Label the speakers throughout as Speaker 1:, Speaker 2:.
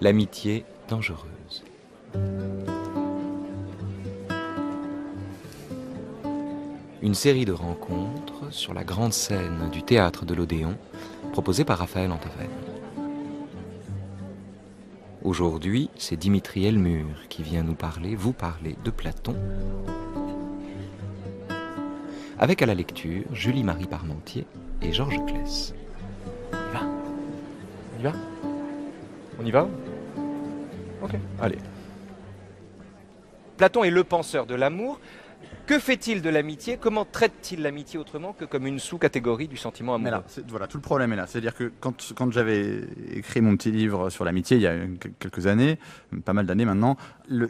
Speaker 1: l'amitié dangereuse. Une série de rencontres sur la grande scène du théâtre de l'Odéon, proposée par Raphaël Antoven. Aujourd'hui, c'est Dimitri Elmure qui vient nous parler, vous parler de Platon, avec à la lecture Julie-Marie Parmentier et Georges Clès. va va on y va Ok, allez. Platon est le penseur de l'amour. Que fait-il de l'amitié Comment traite-t-il l'amitié autrement que comme une sous-catégorie du sentiment amoureux
Speaker 2: Voilà, tout le problème est là. C'est-à-dire que quand, j'avais écrit mon petit livre sur l'amitié il y a quelques années, pas mal d'années maintenant,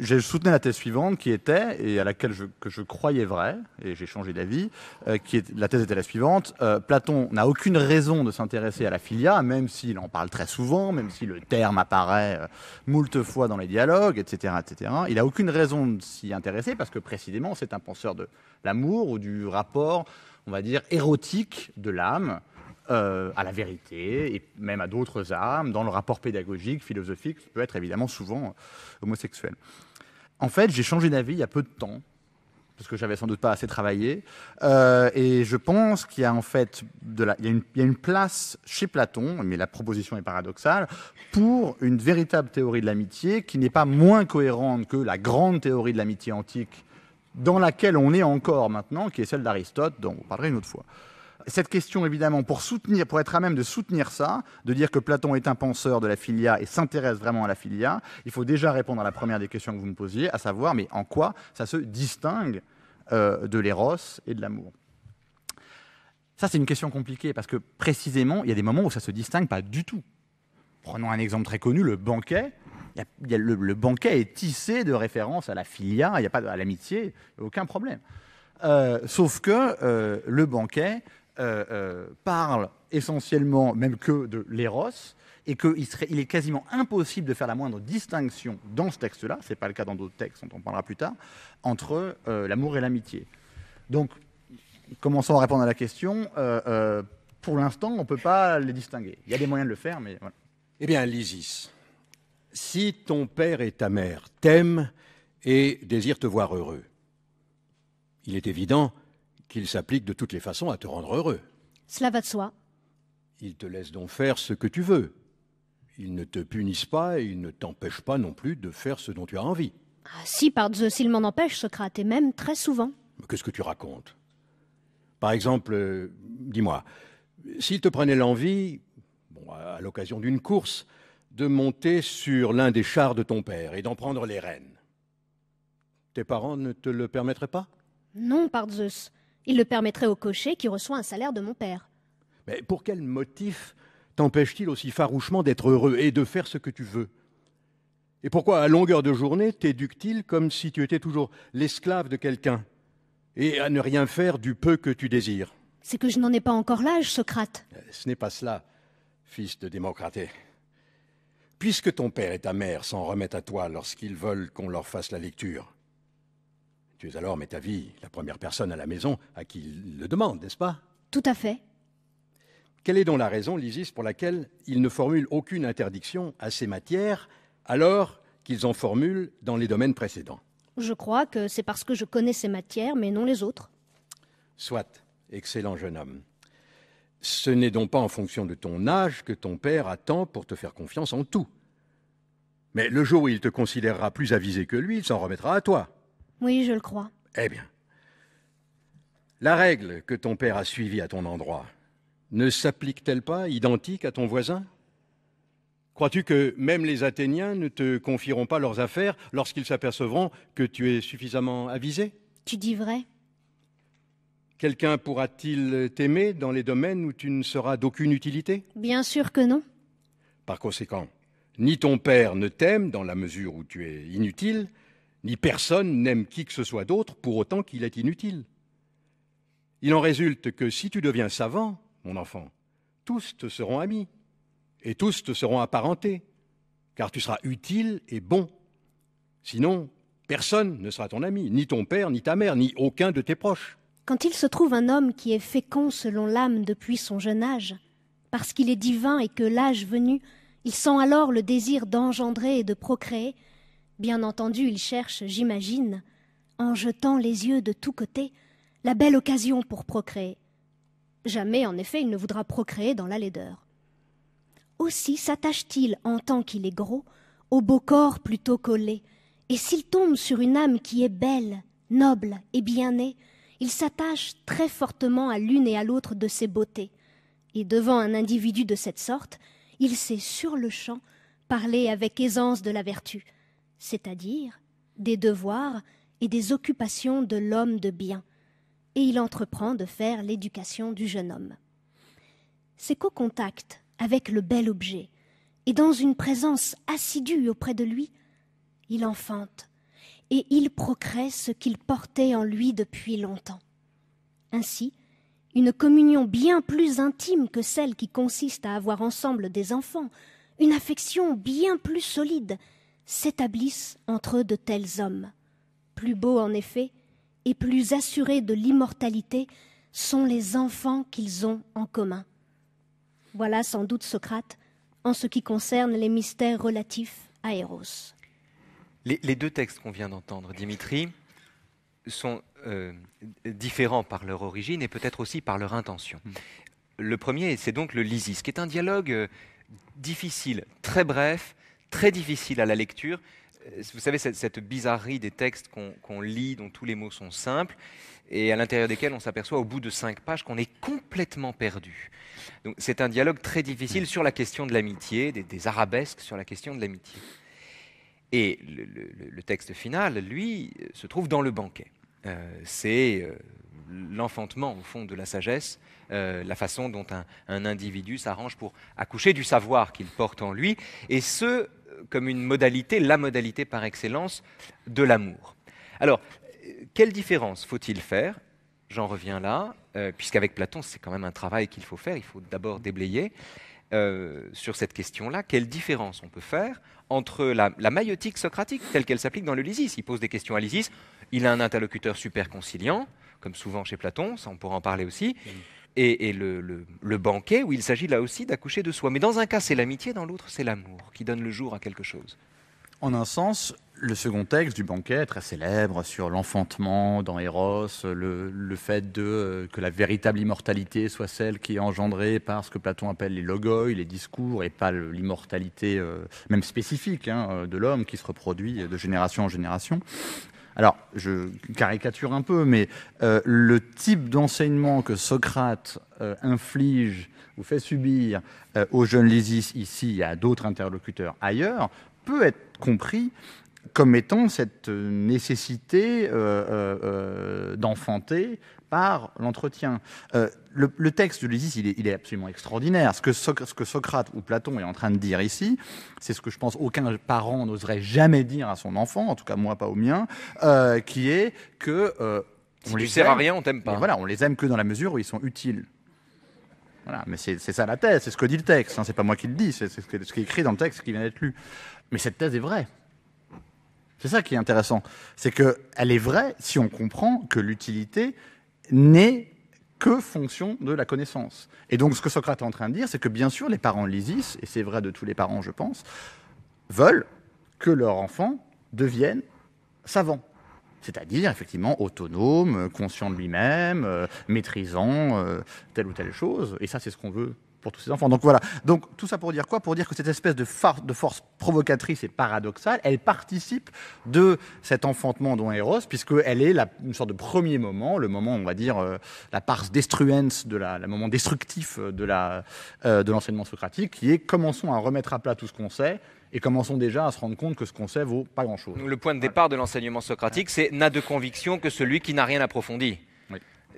Speaker 2: j'ai soutenu la thèse suivante qui était, et à laquelle je, que je croyais vrai, et j'ai changé d'avis, euh, la thèse était la suivante, euh, Platon n'a aucune raison de s'intéresser à la filia, même s'il en parle très souvent, même si le terme apparaît euh, moult fois dans les dialogues, etc. etc. Il n'a aucune raison de s'y intéresser parce que précisément c'est un penseur de l'amour ou du rapport, on va dire, érotique de l'âme euh, à la vérité et même à d'autres âmes, dans le rapport pédagogique, philosophique, qui peut être évidemment souvent euh, homosexuel. En fait, j'ai changé d'avis il y a peu de temps, parce que j'avais sans doute pas assez travaillé, euh, et je pense qu'il y a en fait de il il y a une place chez Platon, mais la proposition est paradoxale, pour une véritable théorie de l'amitié qui n'est pas moins cohérente que la grande théorie de l'amitié antique dans laquelle on est encore maintenant, qui est celle d'Aristote, dont on parlera une autre fois. Cette question, évidemment, pour soutenir, pour être à même de soutenir ça, de dire que Platon est un penseur de la filia et s'intéresse vraiment à la filia, il faut déjà répondre à la première des questions que vous me posiez, à savoir, mais en quoi ça se distingue euh, de l'éros et de l'amour Ça, c'est une question compliquée parce que précisément, il y a des moments où ça se distingue pas du tout. Prenons un exemple très connu, le banquet le, banquet est tissé de références à la filia, il n'y a pas à l'amitié, aucun problème. Euh, sauf que euh, le banquet euh, parle essentiellement, même que de l'éros, et qu'il il est quasiment impossible de faire la moindre distinction dans ce texte-là, ce n'est pas le cas dans d'autres textes, dont on parlera plus tard, entre l'amour et l'amitié. Donc, commençons à répondre à la question. pour l'instant, on ne peut pas les distinguer. Il y a des moyens de le faire, mais voilà. Eh bien, l'ISIS.
Speaker 3: Si ton père et ta mère t'aiment et désirent te voir heureux, il est évident qu'ils s'appliquent de toutes les façons à te rendre heureux. Cela va de soi. Ils te laissent donc faire ce que tu veux. Ils ne te punissent pas et ils ne t'empêchent pas non plus de faire ce dont tu as envie.
Speaker 4: Ah, si, par Zeus, s'ils m'en empêchent, Socrate, et même très souvent.
Speaker 3: Qu'est-ce que tu racontes Par exemple, euh, dis-moi, s'ils te prenaient l'envie, bon, à l'occasion d'une course, de monter sur l'un des chars de ton père et d'en prendre les rênes. Tes parents ne te le permettraient pas
Speaker 4: Non, par Zeus. Ils le permettraient au cocher qui reçoit un salaire de mon père.
Speaker 3: Mais pour quel motif t'empêche-t-il aussi farouchement d'être heureux et de faire ce que tu veux Et pourquoi, à longueur de journée, t'éduque-t-il comme si tu étais toujours l'esclave de quelqu'un et à ne rien faire du peu que tu désires C'est que je n'en ai pas
Speaker 4: encore l'âge, Socrate.
Speaker 3: Euh, ce n'est pas cela, fils de démocrate puisque ton père et ta mère s'en remettent à toi lorsqu'ils veulent qu'on leur fasse la lecture. Tu es alors, mais ta vie, la première personne à la maison à qui ils le demandent, n'est-ce pas Tout à fait. Quelle est donc la raison, Lysis, pour laquelle ils ne formulent aucune interdiction à ces matières alors qu'ils en formulent dans les domaines précédents
Speaker 4: Je crois que c'est parce que je connais ces matières, mais non les autres.
Speaker 3: Soit, excellent jeune homme. Ce n'est donc pas en fonction de ton âge que ton père attend pour te faire confiance en tout. Mais le jour où il te considérera plus avisé que lui, il s'en remettra à toi.
Speaker 4: Oui, je le crois.
Speaker 3: Eh bien. La règle que ton père a suivie à ton endroit ne s'applique-t-elle pas identique à ton voisin Crois-tu que même les Athéniens ne te confieront pas leurs affaires lorsqu'ils s'apercevront que tu es suffisamment avisé Tu dis vrai Quelqu'un pourra-t-il t'aimer dans les domaines où tu ne seras d'aucune utilité
Speaker 4: Bien sûr que non.
Speaker 3: Par conséquent, ni ton père ne t'aime dans la mesure où tu es inutile, ni personne n'aime qui que ce soit d'autre pour autant qu'il est inutile. Il en résulte que si tu deviens savant, mon enfant, tous te seront amis, et tous te seront apparentés, car tu seras utile et bon. Sinon, personne ne sera ton ami, ni ton père, ni ta mère, ni aucun de tes proches.
Speaker 4: Quand il se trouve un homme qui est fécond selon l'âme depuis son jeune âge, parce qu'il est divin et que l'âge venu, il sent alors le désir d'engendrer et de procréer, bien entendu il cherche, j'imagine, en jetant les yeux de tous côtés, la belle occasion pour procréer. Jamais, en effet, il ne voudra procréer dans la laideur. Aussi s'attache-t-il, en tant qu'il est gros, au beau corps plutôt collé, et s'il tombe sur une âme qui est belle, noble et bien née, il s'attache très fortement à l'une et à l'autre de ces beautés. Et devant un individu de cette sorte, il sait sur le champ parler avec aisance de la vertu, c'est-à-dire des devoirs et des occupations de l'homme de bien, et il entreprend de faire l'éducation du jeune homme. C'est qu'au contact avec le bel objet, et dans une présence assidue auprès de lui, il enfante et il procrée ce qu'il portait en lui depuis longtemps. Ainsi, une communion bien plus intime que celle qui consiste à avoir ensemble des enfants, une affection bien plus solide, s'établissent entre de tels hommes. Plus beaux en effet, et plus assurés de l'immortalité sont les enfants qu'ils ont en commun. Voilà sans doute Socrate en ce qui concerne les mystères relatifs
Speaker 1: à Eros. Les, deux textes qu'on vient d'entendre, Dimitri, sont euh, différents par leur origine et peut-être aussi par leur intention. Hmm. Le premier, c'est donc le Lysis, qui est un dialogue euh, difficile, très bref, très difficile à la lecture. Euh, vous savez, cette, bizarrerie des textes qu'on lit, dont tous les mots sont simples, et à l'intérieur desquels on s'aperçoit au bout de cinq pages qu'on est complètement perdu. C'est un dialogue très difficile hmm. sur la question de l'amitié, des arabesques sur la question de l'amitié. Et le, texte final, lui, se trouve dans le banquet. Euh, c'est euh, l'enfantement, au fond, de la sagesse, euh, la façon dont un, un individu s'arrange pour accoucher du savoir qu'il porte en lui, et ce, comme une modalité, la modalité par excellence, de l'amour. Alors, quelle différence faut-il faire J'en reviens là, puisqu'avec Platon, c'est quand même un travail qu'il faut faire, il faut d'abord déblayer. Euh, sur cette question-là, quelle différence on peut faire entre la, la maïotique socratique telle qu'elle s'applique dans le Lysis Il pose des questions à Lysis, il a un interlocuteur super conciliant, comme souvent chez Platon, ça on pourra en parler aussi, et, le, banquet où il s'agit là aussi d'accoucher de soi. Mais dans un cas c'est l'amitié, dans l'autre c'est l'amour qui donne le jour à quelque chose.
Speaker 2: En un sens, le second texte du banquet, très célèbre, sur l'enfantement dans Eros, le, fait de, euh, que la véritable immortalité soit celle qui est engendrée par ce que Platon appelle les logoïs, les discours, et pas l'immortalité euh, même spécifique hein, euh, de l'homme qui se reproduit de génération en génération. Alors, je caricature un peu, mais le type d'enseignement que Socrate inflige ou fait subir aux jeunes Lysis ici et à d'autres interlocuteurs ailleurs peut être compris comme étant cette nécessité euh, euh, euh, d'enfanter par l'entretien. le, texte de l'Isis, il, il est, absolument extraordinaire. Ce que, Socrate ou Platon est en train de dire ici, c'est ce que je pense aucun parent n'oserait jamais dire à son enfant, en tout cas moi pas au mien, qui est que... on si les sert à rien, on t'aime pas. Voilà, on les aime que dans la mesure où ils sont utiles. Voilà, mais c'est ça la thèse, c'est ce que dit le texte, ce hein, c'est pas moi qui le dis, c'est ce, qui est écrit dans le texte qui vient d'être lu. Mais cette thèse est vraie. C'est ça qui est intéressant. C'est qu'elle est vraie si on comprend que l'utilité n'est que fonction de la connaissance. Et donc ce que Socrate est en train de dire, c'est que bien sûr les parents l'ISIS, et c'est vrai de tous les parents je pense, veulent que leur enfant devienne savant. C'est-à-dire effectivement autonome, conscient de lui-même, euh, maîtrisant euh, telle ou telle chose. Et ça c'est ce qu'on veut tous ces enfants. Donc voilà. Donc tout ça pour dire quoi Pour dire que cette espèce de, de force provocatrice et paradoxale, elle participe de cet enfantement dont Eros, puisqu'elle est une sorte de premier moment, le moment, on va dire, euh, la pars destruens, de la, le moment destructif de, euh, de l'enseignement socratique, qui est commençons à remettre à plat tout ce qu'on sait, et commençons déjà à se rendre compte que ce qu'on sait vaut pas grand-chose.
Speaker 1: Le point de départ de l'enseignement socratique, c'est n'a de conviction que celui qui n'a rien approfondi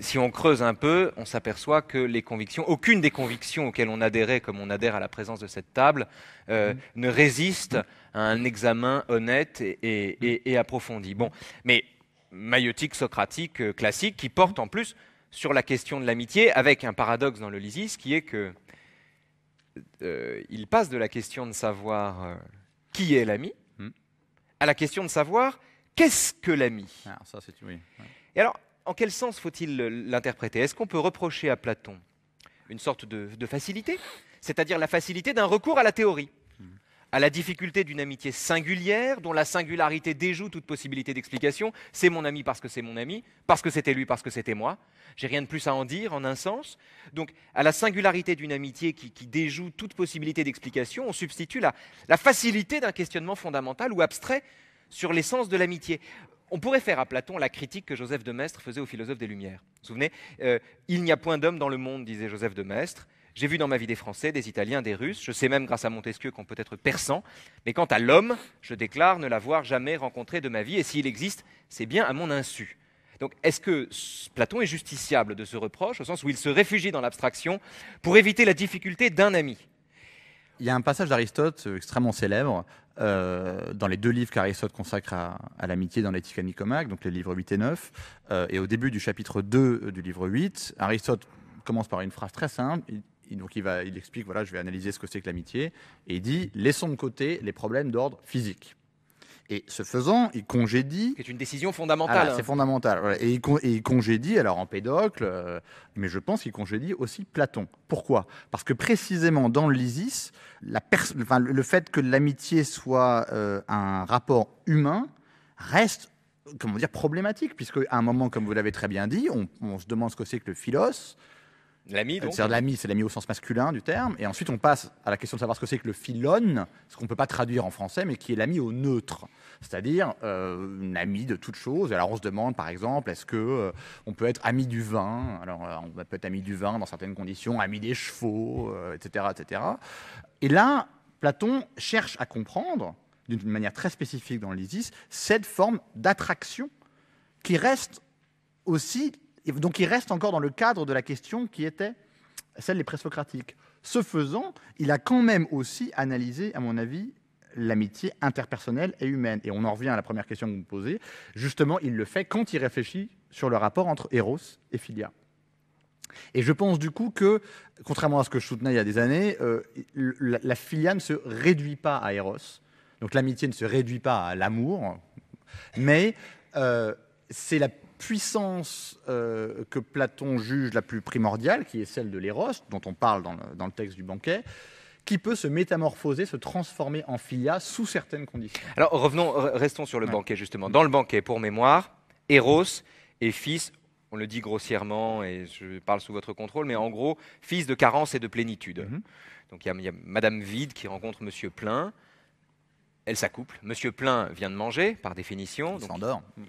Speaker 1: si on creuse un peu, on s'aperçoit que les convictions, aucune des convictions auxquelles on adhérait, comme on adhère à la présence de cette table, euh, mhm. ne résiste à un examen honnête et, mhm. approfondi. Bon, mais maïotique socratique euh, classique qui porte en plus sur la question de l'amitié, avec un paradoxe dans le Lysis qui est que euh, il passe de la question de savoir qui est l'ami mhm. à la question de savoir qu'est-ce que l'ami. Ah, et alors, en quel sens faut-il l'interpréter Est-ce qu'on peut reprocher à Platon une sorte de, facilité, c'est-à-dire la facilité d'un recours à la théorie, à la difficulté d'une amitié singulière dont la singularité déjoue toute possibilité d'explication. C'est mon ami parce que c'est mon ami, parce que c'était lui, parce que c'était moi. J'ai rien de plus à en dire en un sens. Donc à la singularité d'une amitié qui, déjoue toute possibilité d'explication, on substitue la facilité d'un questionnement fondamental ou abstrait sur l'essence de l'amitié. On pourrait faire à Platon la critique que Joseph de Maistre faisait aux philosophe des Lumières. Vous vous souvenez euh, Il n'y a point d'homme dans le monde, disait Joseph de Maistre. J'ai vu dans ma vie des Français, des Italiens, des Russes, je sais même grâce à Montesquieu qu'on peut être persan, mais quant à l'homme, je déclare ne l'avoir jamais rencontré de ma vie, et s'il existe, c'est bien à mon insu. Donc est-ce que Platon est justiciable de ce reproche, au sens où il se réfugie dans l'abstraction pour éviter la difficulté d'un ami Il y a un passage d'Aristote euh, extrêmement célèbre
Speaker 2: euh, dans les deux livres qu'Aristote consacre à, l'amitié dans l'éthique à donc les livres 8 et 9. Euh, et au début du chapitre 2 euh, du livre 8, Aristote commence par une phrase très simple. Il, explique, voilà, je vais analyser ce que c'est que l'amitié. Et il dit, laissons de côté les problèmes d'ordre physique. Et ce faisant, il congédie.
Speaker 1: C'est une décision fondamentale. c'est
Speaker 2: fondamental. Et, il congédie, alors en Pédocle, euh, mais je pense qu'il congédie aussi Platon. Pourquoi Parce que précisément dans l'Isis, le fait que l'amitié soit euh, un rapport humain reste comment dire, problématique, puisque à un moment, comme vous l'avez très bien dit, on, on se demande ce que c'est que le philos, L'ami, donc. cest l'ami, c'est l'ami au sens masculin du terme. Et ensuite, on passe à la question de savoir ce que c'est que le philone, ce qu'on ne peut pas traduire en français, mais qui est l'ami au neutre. C'est-à-dire euh, un ami de toutes chose. Alors, on se demande, par exemple, est-ce que euh, on peut être ami du vin Alors, euh, on peut être ami du vin dans certaines conditions, ami des chevaux, etc., etc. Et là, Platon cherche à comprendre, d'une manière très spécifique dans l'Isis, cette forme d'attraction qui reste aussi donc il reste encore dans le cadre de la question qui était celle des présocratiques. Ce faisant, il a quand même aussi analysé, à mon avis, l'amitié interpersonnelle et humaine. Et on en revient à la première question que vous me posez. Justement, il le fait quand il réfléchit sur le rapport entre Eros et Philia. Et je pense du coup que, contrairement à ce que je soutenais il y a des années, euh, la, la, Philia ne se réduit pas à Eros. Donc l'amitié ne se réduit pas à l'amour, mais euh, c'est la puissance euh, que Platon juge la plus primordiale, qui est celle de l'éros, dont on parle dans le, texte du banquet, qui peut se métamorphoser, se transformer en philia sous certaines
Speaker 1: conditions. Alors revenons, restons sur le banquet justement. Dans le banquet, pour mémoire, Eros est fils, on le dit grossièrement et je parle sous votre contrôle, mais en gros, fils de carence et de plénitude. Mm-hmm. Donc il y, y, a Madame Vide qui rencontre Monsieur Plein elle s'accouple. Monsieur Plein vient de manger, par définition.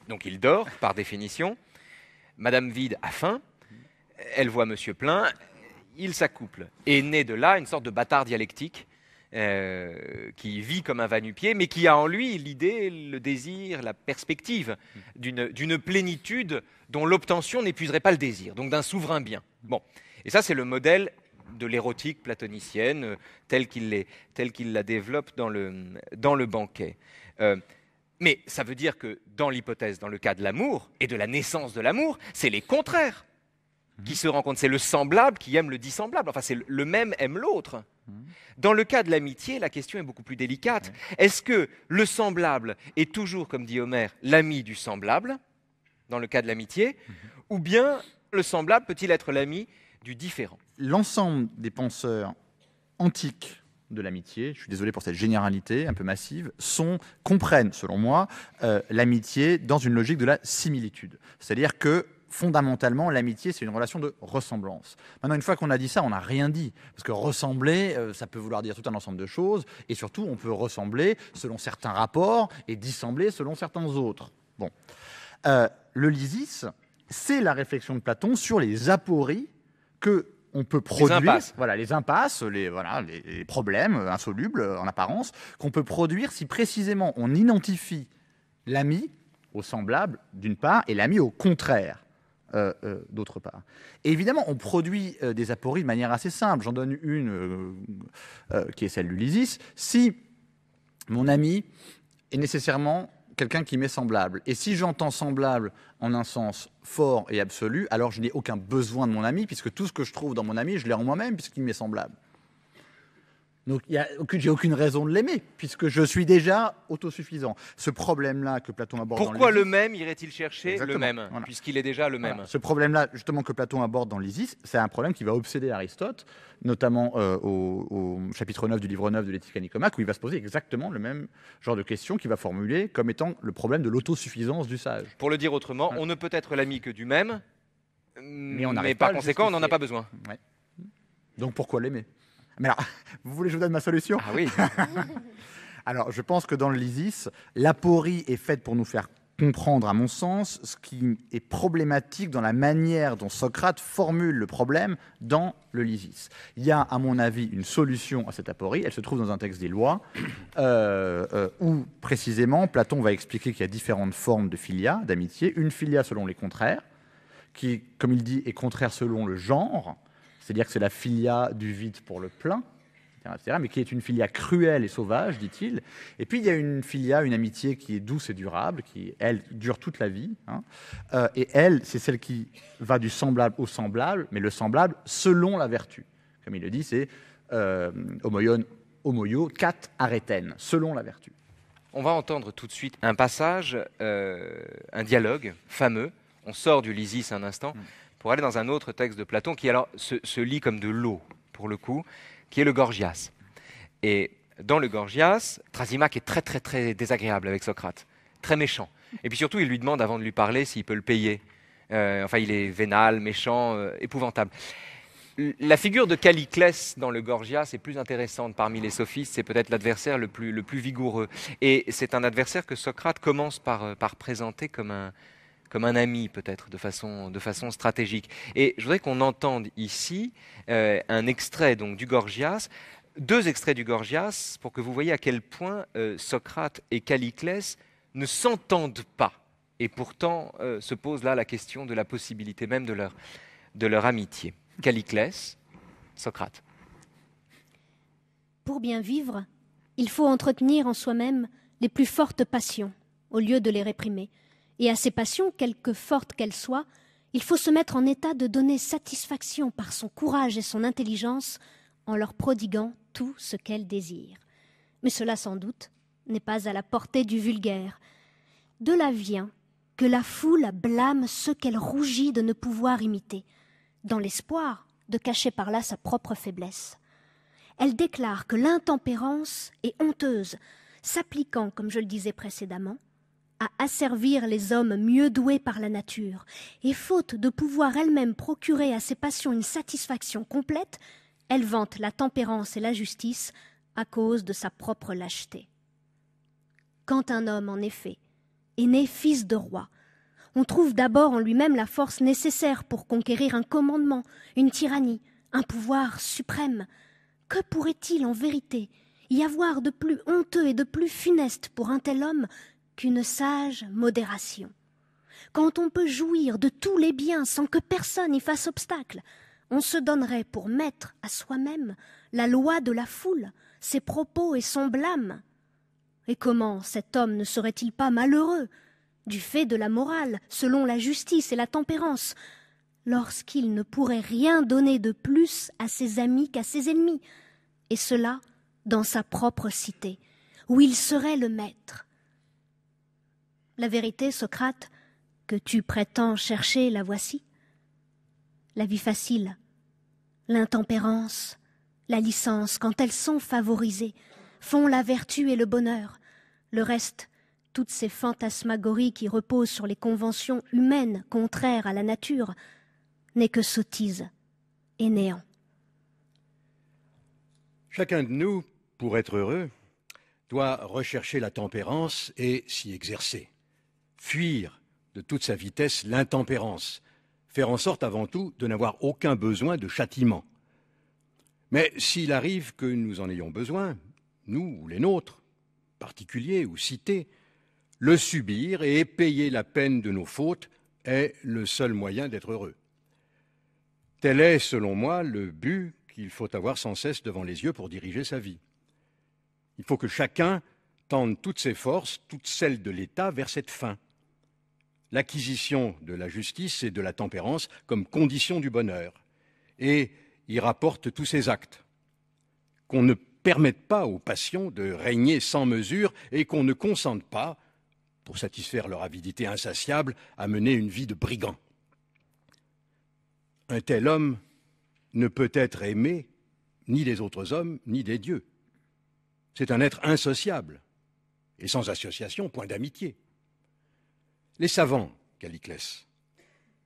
Speaker 1: donc, il dort, par définition. Madame Vide a faim. Elle voit Monsieur Plein. Il s'accouple. Et naît de là une sorte de bâtard dialectique euh, qui vit comme un va-nu-pied, mais qui a en lui l'idée, le désir, la perspective d'une, d'une plénitude dont l'obtention n'épuiserait pas le désir, donc d'un souverain bien. Bon. Et ça, c'est le modèle de l'érotique platonicienne euh, telle qu'il la développe dans le, banquet. Euh, mais ça veut dire que dans l'hypothèse, dans le cas de l'amour et de la naissance de l'amour, c'est les contraires mmh. qui se rencontrent. C'est le semblable qui aime le dissemblable. Enfin, c'est le même aime l'autre. Mmh. Dans le cas de l'amitié, la question est beaucoup plus délicate. Est-ce que le semblable est toujours, comme dit Homère, l'ami du semblable, dans le cas de l'amitié, mmh. ou bien le semblable peut-il être l'ami du différent
Speaker 2: l'ensemble des penseurs antiques de
Speaker 1: l'amitié, je suis désolé
Speaker 2: pour cette généralité un peu massive, comprennent, selon moi, euh, l'amitié dans une logique de la similitude. C'est-à-dire que fondamentalement, l'amitié, c'est une relation de ressemblance. Maintenant, une fois qu'on a dit ça, on n'a rien dit. Parce que ressembler, euh, ça peut vouloir dire tout un ensemble de choses. Et surtout, on peut ressembler selon certains rapports et dissembler selon certains autres. Bon. Euh, le lysis, c'est la réflexion de Platon sur les apories que on peut produire les impasses, voilà, les, impasses les, voilà, les, problèmes insolubles en apparence, qu'on peut produire si précisément on identifie l'ami au semblable d'une part et l'ami au contraire. Euh, euh, d'autre part. évidemment, on produit euh, des apories de manière assez simple. J'en donne une qui est celle Lysis. Si mon ami est nécessairement quelqu'un qui m'est semblable. Et si j'entends semblable en un sens fort et absolu, alors je n'ai aucun besoin de mon ami, puisque tout ce que je trouve dans mon ami, je l'ai en moi-même, puisqu'il m'est semblable. Donc j'ai aucune raison de l'aimer puisque je suis déjà autosuffisant. Ce problème-là que Platon aborde. Pourquoi le
Speaker 1: même irait-il chercher le même puisqu'il est déjà le même.
Speaker 2: Ce problème-là justement que Platon aborde dans l'Isis, c'est un problème qui va obséder Aristote, notamment euh, au, chapitre 9 du livre 9 de l'éthique à où il va se poser exactement le même genre de question qu'il va formuler comme étant le problème de l'autosuffisance du sage.
Speaker 1: Pour le dire autrement, on ne peut être l'ami que du même, mais, on par conséquent, on n'en a pas besoin.
Speaker 2: Donc pourquoi l'aimer mais alors, vous voulez que je vous donne ma solution Ah oui Alors, je pense que dans le Lysis, l'aporie est faite pour nous faire comprendre, à mon sens, ce qui est problématique dans la manière dont Socrate formule le problème dans le Lysis. Il y a, à mon avis, une solution à cette aporie. Elle se trouve dans un texte des lois, euh, euh, où précisément Platon va expliquer qu'il y a différentes formes de filia, d'amitié. Une filia selon les contraires, qui, comme il dit, est contraire selon le genre. C'est-à-dire que c'est la filia du vide pour le plein, mais qui est une filia cruelle et sauvage, dit-il. Et puis il y a une filia, une amitié qui est douce et durable, qui, elle, dure toute la vie. Hein. Euh, et elle, c'est celle qui va du semblable au semblable, mais le semblable selon la vertu. Comme il le dit, c'est euh, homoion, homoio, cat areten, selon la vertu.
Speaker 1: On va entendre tout de suite un passage, euh, un dialogue fameux. On sort du Lysis un instant. Mm pour aller dans un autre texte de Platon qui alors se, lit comme de l'eau, pour le coup, qui est le Gorgias. Et dans le Gorgias, Trasimac est très très très désagréable avec Socrate, très méchant. Et puis surtout, il lui demande avant de lui parler s'il peut le payer. Euh, enfin, il est vénal, méchant, euh, épouvantable. La figure de Calliclès dans le Gorgias est plus intéressante parmi les sophistes, c'est peut-être l'adversaire le plus, le plus vigoureux. Et c'est un adversaire que Socrate commence par, euh, par présenter comme un, comme un ami peut-être de façon, de façon stratégique. Et je voudrais qu'on entende ici euh, un extrait donc, du Gorgias, deux extraits du Gorgias, pour que vous voyez à quel point euh, Socrate et Caliclès ne s'entendent pas. Et pourtant euh, se pose là la question de la possibilité même de leur, de leur amitié. Caliclès, Socrate.
Speaker 4: Pour bien vivre, il faut entretenir en soi-même les plus fortes passions, au lieu de les réprimer et à ses passions, quelque fortes qu'elles soient, il faut se mettre en état de donner satisfaction par son courage et son intelligence en leur prodiguant tout ce qu'elles désirent. Mais cela, sans doute, n'est pas à la portée du vulgaire. De là vient que la foule blâme ce qu'elle rougit de ne pouvoir imiter, dans l'espoir de cacher par là sa propre faiblesse. Elle déclare que l'intempérance est honteuse, s'appliquant, comme je le disais précédemment, à asservir les hommes mieux doués par la nature, et faute de pouvoir elle-même procurer à ses passions une satisfaction complète, elle vante la tempérance et la justice à cause de sa propre lâcheté. Quand un homme, en effet, est né fils de roi, on trouve d'abord en lui-même la force nécessaire pour conquérir un commandement, une tyrannie, un pouvoir suprême. Que pourrait-il en vérité y avoir de plus honteux et de plus funeste pour un tel homme une sage modération. Quand on peut jouir de tous les biens sans que personne y fasse obstacle, on se donnerait pour maître à soi-même la loi de la foule, ses propos et son blâme. Et comment cet homme ne serait-il pas malheureux, du fait de la morale, selon la justice et la tempérance, lorsqu'il ne pourrait rien donner de plus à ses amis qu'à ses ennemis, et cela dans sa propre cité, où il serait le maître la vérité, Socrate, que tu prétends chercher, la voici. La vie facile, l'intempérance, la licence, quand elles sont favorisées, font la vertu et le bonheur. Le reste, toutes ces fantasmagories qui reposent sur les conventions humaines contraires à la nature, n'est que sottise et néant.
Speaker 3: Chacun de nous, pour être heureux, doit rechercher la tempérance et s'y exercer fuir de toute sa vitesse l'intempérance, faire en sorte avant tout de n'avoir aucun besoin de châtiment. Mais s'il arrive que nous en ayons besoin, nous ou les nôtres, particuliers ou cités, le subir et payer la peine de nos fautes est le seul moyen d'être heureux. Tel est, selon moi, le but qu'il faut avoir sans cesse devant les yeux pour diriger sa vie. Il faut que chacun tende toutes ses forces, toutes celles de l'État, vers cette fin l'acquisition de la justice et de la tempérance comme condition du bonheur. Et il rapporte tous ces actes. Qu'on ne permette pas aux passions de régner sans mesure et qu'on ne consente pas, pour satisfaire leur avidité insatiable, à mener une vie de brigand. Un tel homme ne peut être aimé ni des autres hommes, ni des dieux. C'est un être insociable et sans association, point d'amitié. Les savants, Caliclès,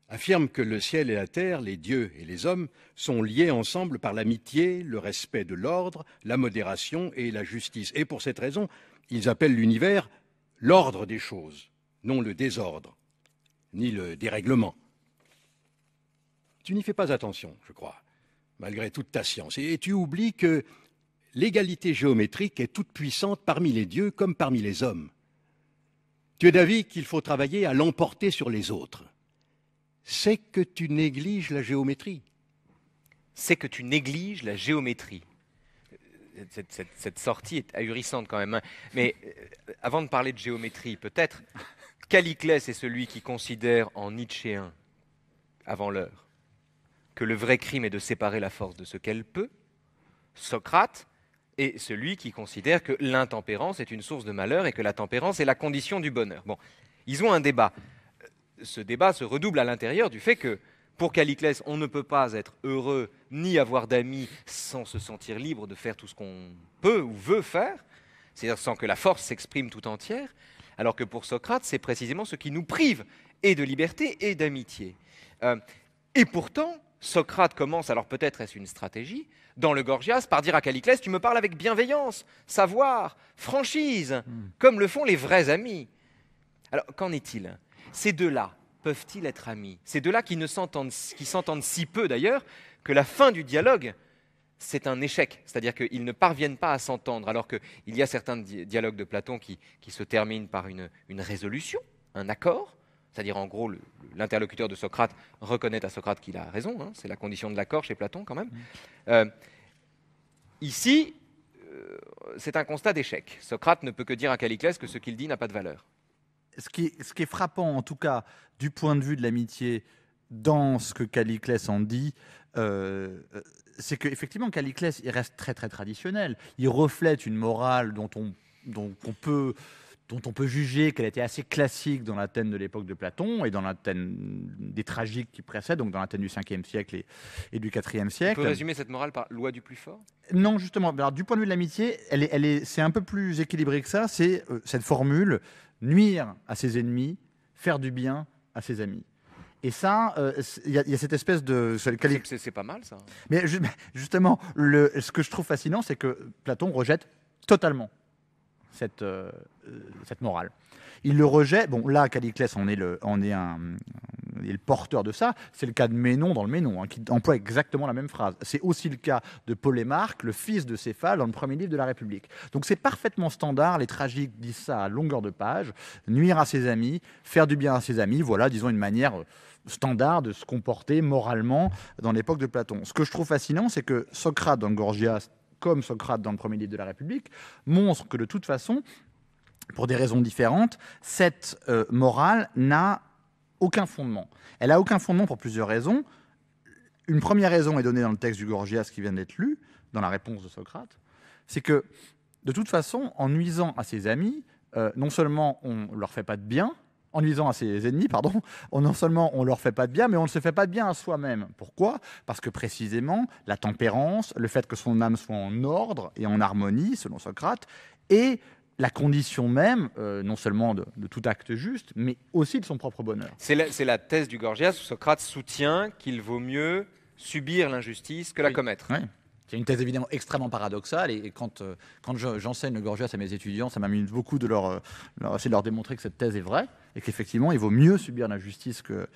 Speaker 3: affirment que le ciel et la terre, les dieux et les hommes, sont liés ensemble par l'amitié, le respect de l'ordre, la modération et la justice. Et pour cette raison, ils appellent l'univers l'ordre des choses, non le désordre, ni le dérèglement. Tu n'y fais pas attention, je crois, malgré toute ta science, et tu oublies que l'égalité géométrique est toute puissante parmi les dieux comme parmi les hommes. Tu es d'avis qu'il faut travailler à l'emporter sur les autres. C'est que tu négliges la géométrie. C'est que tu négliges la
Speaker 1: géométrie. Euh, cette, sortie est ahurissante quand même. Hein. Mais euh, avant de parler de géométrie, peut-être, Caliclès est celui qui considère en Nietzschéen, avant l'heure, que le vrai crime est de séparer la force de ce qu'elle peut. Socrate, et celui qui considère que l'intempérance est une source de malheur et que la tempérance est la condition du bonheur. Bon, ils ont un débat. Euh, ce débat se redouble à l'intérieur du fait que pour Caliclès, on ne peut pas être heureux ni avoir d'amis sans se sentir libre de faire tout ce qu'on peut ou veut faire, c'est-à-dire sans que la force s'exprime tout entière, alors que pour Socrate, c'est précisément ce qui nous prive et de liberté et d'amitié. Euh, et pourtant, Socrate commence, alors peut-être est-ce une stratégie, dans le Gorgias, par dire à Caliclès, tu me parles avec bienveillance, savoir, franchise, hmm. comme le font les vrais amis. Alors, qu'en est-il Ces deux-là peuvent-ils être amis Ces deux-là qui s'entendent si peu d'ailleurs que la fin du dialogue, c'est un échec, c'est-à-dire qu'ils ne parviennent pas à s'entendre, alors qu'il y a certains dialogues de Platon qui, se terminent par une résolution, un accord, c'est-à-dire en gros l'interlocuteur de Socrate reconnaît à Socrate qu'il a raison, hein, c'est la condition de l'accord chez Platon quand même. Mm. Euh, ici, euh, c'est un constat d'échec. Socrate ne peut que dire à Caliclès que ce qu'il dit n'a pas de valeur.
Speaker 2: Ce qui, est frappant en tout cas du point de vue de l'amitié dans ce que Caliclès en dit, euh, c'est qu'effectivement Caliclès il reste très très traditionnel, il reflète une morale dont on peut dont on peut juger qu'elle était assez classique dans l'athènes de l'époque de Platon et dans l'athènes des tragiques qui précèdent, donc dans l'athènes du 5e siècle et, du 4e siècle. On peut résumer
Speaker 1: cette morale par loi du plus fort
Speaker 2: Non, justement. du point de vue de l'amitié, elle c'est un peu plus équilibré que ça. C'est euh, cette formule nuire à ses ennemis, faire du bien à ses amis. Et ça, euh, il y, a cette espèce de... C'est, c'est pas mal ça. Mais justement, ce que je trouve fascinant, c'est que Platon rejette totalement euh, euh, cette, morale. Il le rejette. Bon, là, Caliclès en est le, porteur de ça. C'est le cas de Ménon dans le Ménon, hein, qui emploie exactement la même phrase. C'est aussi le cas de Polémarque, le fils de Céphale, dans le premier livre de la République. Donc c'est parfaitement standard. Les tragiques disent ça à longueur de page. Nuire à ses amis, faire du bien à ses amis, voilà, disons, une manière euh, standard de se comporter moralement dans l'époque de Platon. Ce que je trouve fascinant, c'est que Socrate dans Gorgias, comme Socrate dans le premier livre de la République, montre que de toute façon, pour des raisons différentes, cette euh, morale n'a aucun fondement. Elle a aucun fondement pour plusieurs raisons. Une première raison est donnée dans le texte du Gorgias qui vient d'être lu, dans la réponse de Socrate, c'est que de toute façon, en nuisant à ses amis, euh, non seulement on ne leur fait pas de bien, en nuisant à ses ennemis, pardon, oh, non seulement on ne leur fait pas de bien, mais on ne se fait pas de bien à soi-même. Pourquoi Parce que précisément, la tempérance, le fait que son âme soit en ordre et en harmonie, selon Socrate, est la condition même, euh, non seulement de, tout acte juste, mais aussi de son propre bonheur.
Speaker 1: C'est la, thèse du Gorgias où Socrate soutient qu'il vaut mieux subir l'injustice que la commettre. C'est une
Speaker 2: thèse évidemment extrêmement paradoxale et, quand, euh, quand j'enseigne le Gorgias à mes étudiants, ça m'amuse beaucoup de leur, euh, de leur démontrer que cette thèse est vraie et qu'effectivement il vaut mieux subir l'injustice que,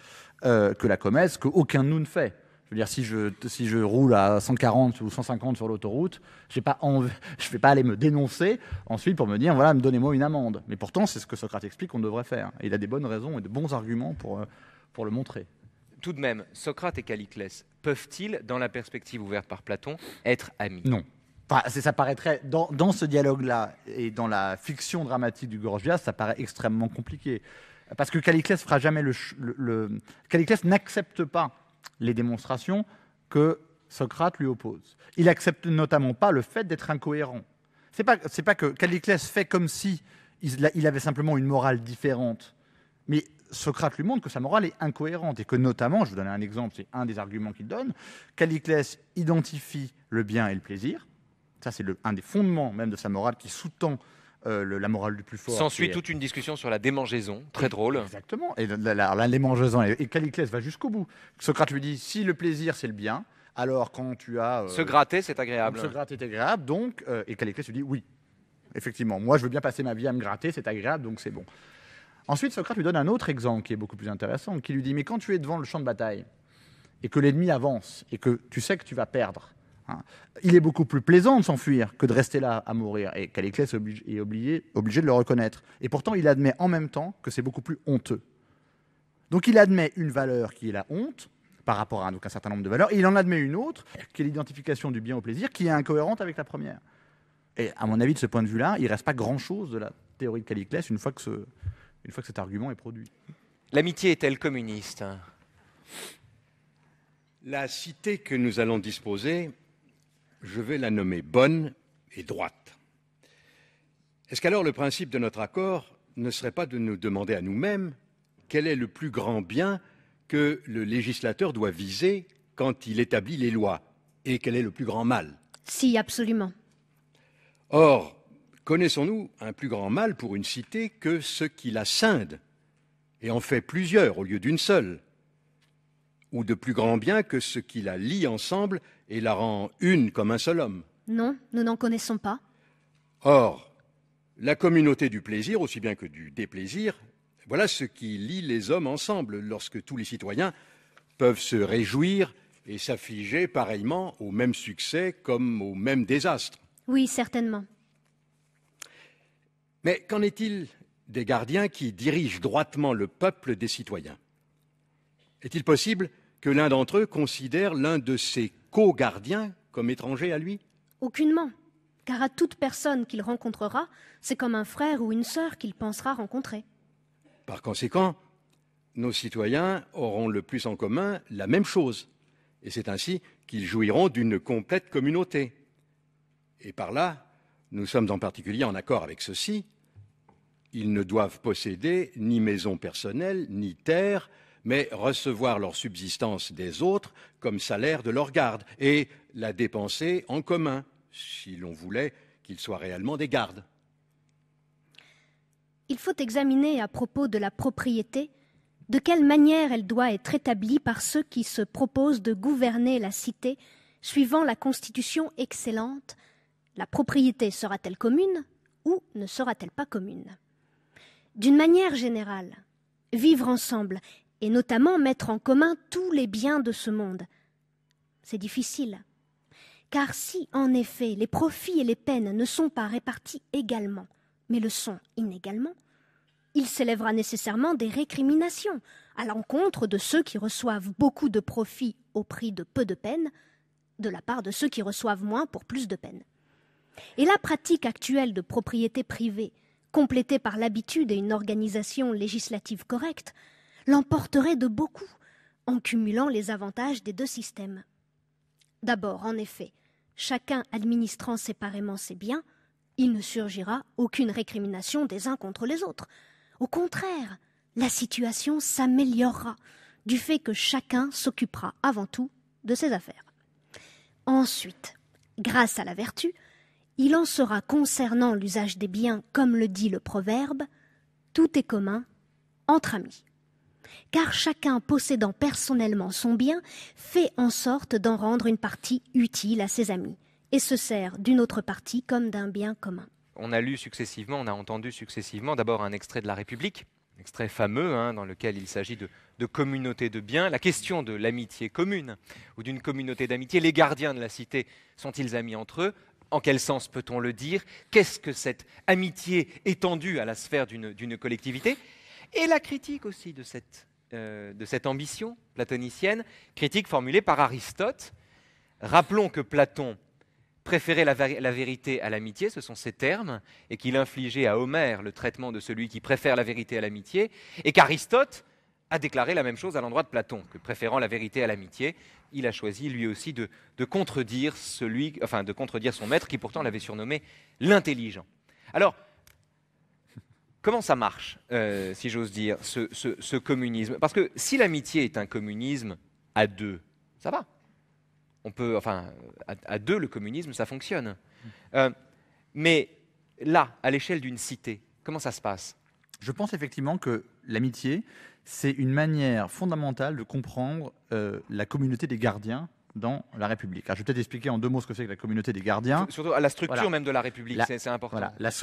Speaker 2: euh, que la commesse qu'aucun de nous ne fait. Je veux dire, si je, si je roule à 140 ou 150 sur l'autoroute, pas je ne vais pas aller me dénoncer ensuite pour me dire, voilà, donnez-moi une amende. Mais pourtant, c'est ce que Socrate explique qu'on devrait faire. Et il a des bonnes raisons et de bons arguments pour, pour le montrer
Speaker 1: tout de même, Socrate et Caliclès peuvent-ils, dans la perspective ouverte par Platon, être amis Non.
Speaker 2: Enfin, ça paraîtrait, dans, ce dialogue-là et dans la fiction dramatique du Gorgias, ça paraît extrêmement compliqué. Parce que Caliclès fera jamais le. n'accepte pas les démonstrations que Socrate lui oppose. Il accepte notamment pas le fait d'être incohérent. C'est pas, pas que Caliclès fait comme si il avait simplement une morale différente. Mais Socrate lui montre que sa morale est incohérente et que notamment, je vous donne un exemple, c'est un des arguments qu'il donne, Caliclès identifie le bien et le plaisir. Ça, c'est un des fondements même de sa morale qui sous-tend euh, la morale du plus fort. S'ensuit toute
Speaker 1: une discussion sur la démangeaison, très drôle. Exactement,
Speaker 2: et la, démangeaison, et, et va jusqu'au bout. Socrate lui dit, si le plaisir c'est le bien, alors quand tu as... Euh, se gratter
Speaker 1: c'est agréable. Se
Speaker 2: gratter est agréable, donc, euh, et Caliclès lui dit, oui, effectivement, moi je veux bien passer ma vie à me gratter, c'est agréable, donc c'est bon. Ensuite, Socrate lui donne un autre exemple qui est beaucoup plus intéressant, qui lui dit, mais quand tu es devant le champ de bataille, et que l'ennemi avance, et que tu sais que tu vas perdre, hein, il est beaucoup plus plaisant de s'enfuir que de rester là à mourir. Et Caliclès est, obligé, de le reconnaître. Et pourtant, il admet en même temps que c'est beaucoup plus honteux. Donc il admet une valeur qui est la honte, par rapport à donc, un certain nombre de valeurs, il en admet une autre, qui est l'identification du bien au plaisir, qui est incohérente avec la première. Et à mon avis, de ce point de vue-là, il ne reste pas grand-chose de la théorie de Caliclès une fois que ce, une fois
Speaker 3: que cet argument est produit. L'amitié est-elle communiste La cité que nous allons disposer, je vais la nommer bonne et droite. Est-ce qu'alors le principe de notre accord ne serait pas de nous demander à nous-mêmes quel est le plus grand bien que le législateur doit viser quand il établit les lois et quel est le plus grand mal
Speaker 4: Si, absolument.
Speaker 3: Or, Connaissons-nous un plus grand mal pour une cité que ce qui la scinde et en fait plusieurs au lieu d'une seule Ou de plus grand bien que ce qui la lie ensemble et la rend une comme un seul homme
Speaker 4: Non, nous n'en connaissons pas.
Speaker 3: Or, la communauté du plaisir, aussi bien que du déplaisir, voilà ce qui lie les hommes ensemble lorsque tous les citoyens peuvent se réjouir et s'affliger pareillement au même succès comme au même désastre.
Speaker 4: Oui, certainement.
Speaker 3: Mais qu'en est-il des gardiens qui dirigent droitement le peuple des citoyens Est-il possible que l'un d'entre eux considère l'un de ses co-gardiens comme étranger à lui
Speaker 4: Aucunement, car à toute personne qu'il rencontrera, c'est comme un frère ou une sœur qu'il pensera rencontrer.
Speaker 3: Par conséquent, nos citoyens auront le plus en commun la même chose, et c'est ainsi qu'ils jouiront d'une complète communauté. Et par là, nous sommes en particulier en accord avec ceci. Ils ne doivent posséder ni maison personnelle, ni terre, mais recevoir leur subsistance des autres comme salaire de leur garde et la dépenser en commun, si l'on voulait qu'ils soient réellement des gardes.
Speaker 4: Il faut examiner à propos de la propriété de quelle manière elle doit être établie par ceux qui se proposent de gouverner la cité suivant la constitution excellente la propriété sera-t-elle commune ou ne sera-t-elle pas commune D'une manière générale, vivre ensemble et notamment mettre en commun tous les biens de ce monde, c'est difficile. Car si, en effet, les profits et les peines ne sont pas répartis également, mais le sont inégalement, il s'élèvera nécessairement des récriminations à l'encontre de ceux qui reçoivent beaucoup de profits au prix de peu de peine, de la part de ceux qui reçoivent moins pour plus de peines. Et la pratique actuelle de propriété privée, complétée par l'habitude et une organisation législative correcte, l'emporterait de beaucoup en cumulant les avantages des deux systèmes. D'abord, en effet, chacun administrant séparément ses biens, il ne surgira aucune récrimination des uns contre les autres. Au contraire, la situation s'améliorera du fait que chacun s'occupera avant tout de ses affaires. Ensuite, grâce à la vertu, il en sera concernant l'usage des biens, comme le dit le proverbe, tout est commun entre amis. Car chacun possédant personnellement son bien fait en sorte d'en rendre une partie utile à ses amis et se sert d'une autre partie comme d'un bien commun.
Speaker 1: On a lu successivement, on a entendu successivement d'abord un extrait de La République, un extrait fameux hein, dans lequel il s'agit de, de communauté de biens, la question de l'amitié commune ou d'une communauté d'amitié. Les gardiens de la cité sont-ils amis entre eux en quel sens peut-on le dire Qu'est-ce que cette amitié étendue à la sphère d'une collectivité Et la critique aussi euh, de cette, ambition platonicienne, critique formulée par Aristote. Rappelons que Platon préférait la, la vérité à l'amitié, ce sont ses termes, et qu'il infligeait à Homère le traitement de celui qui préfère la vérité à l'amitié, et qu'Aristote a déclaré la même chose à l'endroit de Platon, que préférant la vérité à l'amitié, il a choisi lui aussi de, contredire celui, enfin de contredire son maître qui pourtant l'avait surnommé l'intelligent. Alors, comment ça marche, euh, si j'ose dire, ce, ce, communisme Parce que si l'amitié est un communisme à deux, ça va. On peut, enfin, à, deux, le communisme, ça fonctionne. Euh, mais là, à l'échelle d'une cité, comment ça se passe Je pense effectivement que l'amitié, c'est une manière fondamentale de
Speaker 2: comprendre euh, la communauté des gardiens dans la République. je vais peut-être expliquer en deux mots ce que c'est que la communauté des gardiens. Surtout à la structure même
Speaker 1: de la République, c'est important.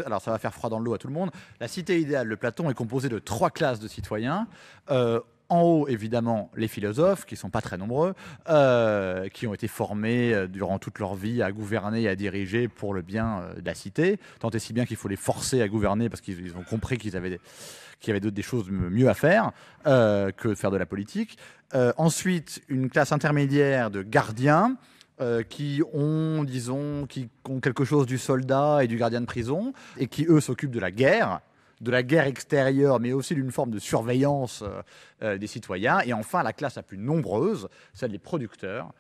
Speaker 2: alors ça va faire froid dans l'eau à tout le monde. La cité idéale le Platon est composée de trois classes de citoyens. Euh, en haut, évidemment, les philosophes, qui ne sont pas très nombreux, euh, qui ont été formés euh, durant toute leur vie à gouverner et à diriger pour le bien euh, de la cité, tant et si bien qu'il faut les forcer à gouverner parce qu'ils ont compris qu'ils avaient qu'il y avait d'autres des choses mieux à faire que de faire de la politique. ensuite, une classe intermédiaire de gardiens. qui ont, disons, qui ont quelque chose du soldat et du gardien de prison, et qui, eux, s'occupent de la guerre, de la guerre extérieure, mais aussi d'une forme de surveillance euh, euh, des citoyens. Et enfin, la classe la plus nombreuse, celle des producteurs,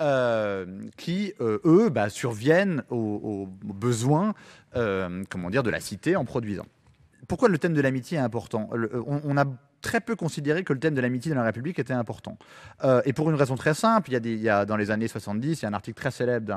Speaker 2: euh, qui, eux, bah, surviennent aux, besoins comment dire, de la cité en produisant. Pourquoi le thème de l'amitié est important on a très peu considéré que le thème de l'amitié dans la République était important. Euh, et pour une raison très simple, il y, a des, dans les années 70, il y a un article très célèbre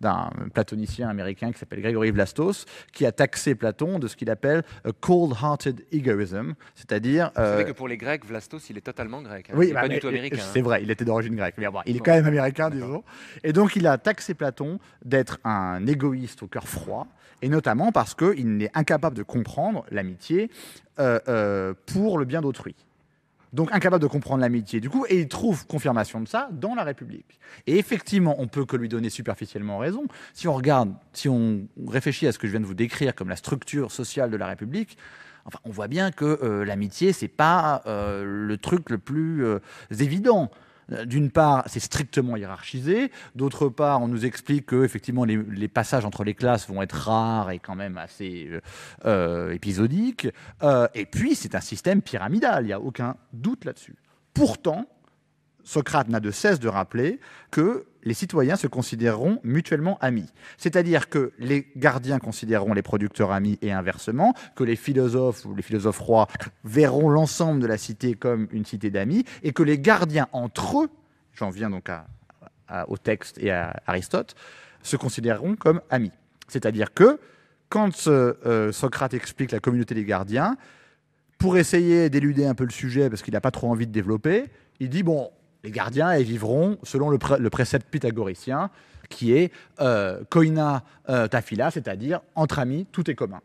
Speaker 2: d'un platonicien américain qui s'appelle Gregory Vlastos, qui a taxé Platon de ce qu'il appelle cold-hearted egoism, c'est-à-dire... Vous savez euh, que
Speaker 1: pour les Grecs, Vlastos, il est totalement grec. Hein. Oui, il bah, pas du tout euh, américain. C'est hein.
Speaker 2: vrai, il était d'origine grecque, mais il est quand même américain, disons. Et donc, il a taxé Platon d'être un égoïste au cœur froid, et notamment parce qu'il n'est incapable de comprendre l'amitié euh, euh, pour le bien d'autrui. Donc incapable de comprendre l'amitié du coup, et il trouve confirmation de ça dans la République. Et effectivement, on peut que lui donner superficiellement raison. Si on regarde, si on réfléchit à ce que je viens de vous décrire comme la structure sociale de la République, enfin, on voit bien que euh, l'amitié, c'est pas le truc le plus évident. D'une part, c'est strictement hiérarchisé. D'autre part, on nous explique que effectivement les, passages entre les classes vont être rares et quand même assez euh, euh, épisodiques. Euh, et puis, c'est un système pyramidal. Il n'y a aucun doute là-dessus. Pourtant, Socrate n'a de cesse de rappeler que les citoyens se considéreront mutuellement amis. C'est-à-dire que les gardiens considéreront les producteurs amis et inversement, que les philosophes ou les philosophes rois verront l'ensemble de la cité comme une cité d'amis, et que les gardiens entre eux, j'en viens donc au texte et à Aristote, se considéreront comme amis. C'est-à-dire que quand euh, euh, Socrate explique la communauté des gardiens, pour essayer d'éluder un peu le sujet, parce qu'il n'a pas trop envie de développer, il dit, bon, les gardiens et vivront selon le, précepte pythagoricien qui est coïna euh, koina euh, tafila, c'est-à-dire entre amis, tout est commun.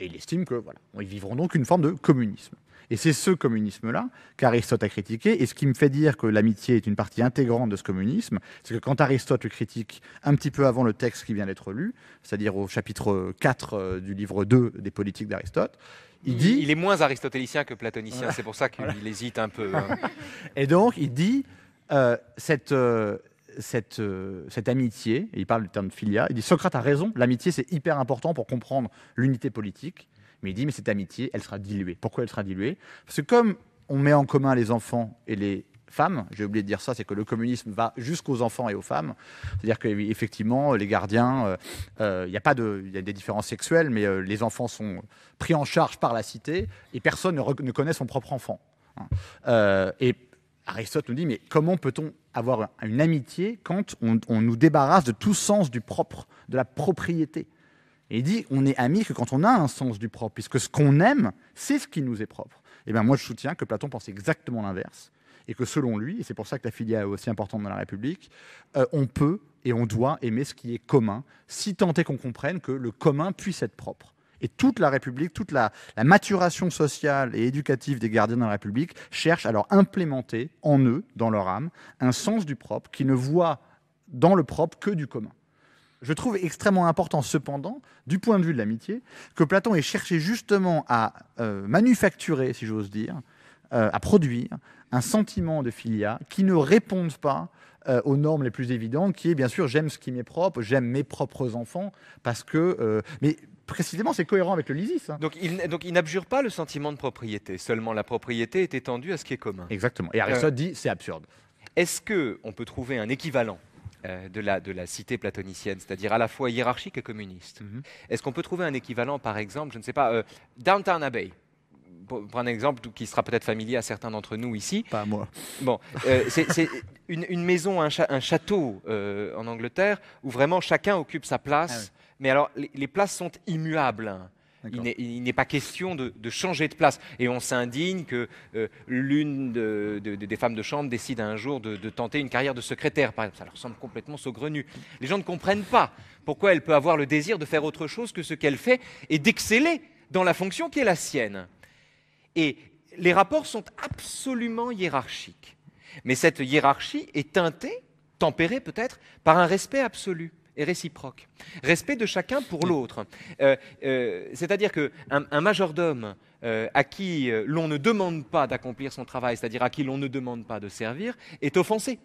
Speaker 2: Et il estime que voilà, ils vivront donc une forme de communisme. Et c'est ce communisme-là qu'Aristote a critiqué. Et ce qui me fait dire que l'amitié est une partie intégrante de ce communisme, c'est que quand Aristote le critique un petit peu avant le texte qui vient d'être lu, c'est-à-dire au chapitre 4 euh, du livre 2 des politiques d'Aristote,
Speaker 1: il, dit, il est moins aristotélicien que platonicien, c'est pour ça qu'il hésite un peu. Hein.
Speaker 2: Et donc, il dit euh, cette, euh, cette, euh, cette, amitié, il parle du terme filia, il dit Socrate a raison, l'amitié c'est hyper important pour comprendre l'unité politique, mais il dit mais cette amitié, elle sera diluée. Pourquoi elle sera diluée Parce que comme on met en commun les enfants et les femmes. J'ai oublié de dire ça, c'est que le communisme va jusqu'aux enfants et aux femmes. C'est-à-dire qu'effectivement, les gardiens, il euh, n'y euh, a pas de, y a des différences sexuelles, mais euh, les enfants sont pris en charge par la cité et personne ne, connaît son propre enfant. Hein. et Aristote nous dit, mais comment peut-on avoir une amitié quand on, nous débarrasse de tout sens du propre, de la propriété Et il dit, on est ami que quand on a un sens du propre, puisque ce qu'on aime, c'est ce qui nous est propre. Et eh bien moi, je soutiens que Platon pensait exactement l'inverse et que selon lui, et c'est pour ça que la filière est aussi importante dans la République, euh, on peut et on doit aimer ce qui est commun, si tant est qu'on comprenne que le commun puisse être propre. Et toute la République, toute la, maturation sociale et éducative des gardiens de la République cherche à leur implémenter en eux, dans leur âme, un sens du propre qui ne voit dans le propre que du commun. Je trouve extrêmement important, cependant, du point de vue de l'amitié, que Platon ait cherché justement à euh, manufacturer, si j'ose dire, euh, à produire un sentiment de filia qui ne répond pas euh, aux normes les plus évidentes, qui est bien sûr j'aime ce qui m'est propre, j'aime mes propres enfants, parce que. Euh, mais précisément, c'est cohérent avec le lysis. Hein. Donc
Speaker 1: il, donc il n'abjure pas le sentiment de propriété, seulement la propriété est étendue à ce qui est commun. Exactement. Et Aristote dit c'est absurde. Est-ce qu'on peut trouver un équivalent de la, de la cité platonicienne, c'est-à-dire à la fois hiérarchique et communiste. Mm-hmm. Est-ce qu'on peut trouver un équivalent, par exemple, je ne sais pas, Downtown Abbey, pour prendre un exemple qui sera peut-être familier à certains d'entre nous ici. Pas à moi. Bon, euh, c'est une, maison, un, château euh, en Angleterre où vraiment chacun occupe sa place. Ah Mais alors, les, places sont immuables. Il n'est pas question de, changer de place. Et on s'indigne que euh, l'une des femmes de chambre décide un jour de, tenter une carrière de secrétaire, Ça leur semble complètement saugrenu. Les gens ne comprennent pas pourquoi elle peut avoir le désir de faire autre chose que ce qu'elle fait et d'exceller dans la fonction qui est la sienne. Et les rapports sont absolument hiérarchiques. Mais cette hiérarchie est teintée, tempérée peut-être, par un respect absolu et réciproque. Respect de chacun pour l'autre. Euh, euh, c'est-à-dire qu'un un majordome euh, à qui l'on ne demande pas d'accomplir son travail, c'est-à-dire à qui l'on ne demande pas de servir, est offensé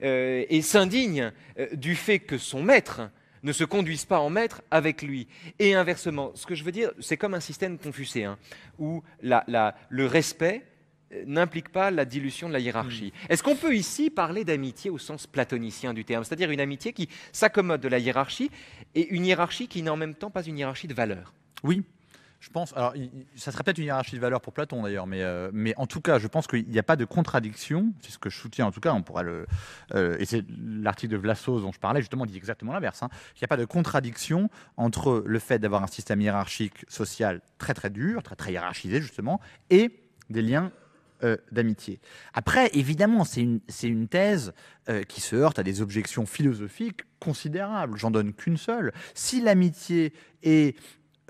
Speaker 1: et s'indigne du fait que son maître ne se conduisent pas en maître avec lui. Et inversement, ce que je veux dire, c'est comme un système confucéen, hein, où le respect euh, n'implique pas la dilution de la hiérarchie. Mm. Est-ce qu'on peut ici parler d'amitié au sens platonicien du terme, c'est-à-dire une amitié qui s'accommode de la hiérarchie et une hiérarchie qui n'est en même temps pas une hiérarchie de valeur.
Speaker 2: Oui, je pense, alors ça serait peut-être une hiérarchie de valeurs pour Platon d'ailleurs, mais, euh, mais en tout cas, je pense qu'il n'y a pas de contradiction, c'est ce que je soutiens en tout cas, on pourrait le. Euh, et c'est l'article de Vlassos dont je parlais, justement, dit exactement l'inverse. Hein. il n'y a pas de contradiction entre le fait d'avoir un système hiérarchique social très très dur, très très hiérarchisé justement, et des liens euh, d'amitié. Après, évidemment, c'est une, une, thèse qui se heurte à des objections philosophiques considérables. J'en donne qu'une seule. Si l'amitié est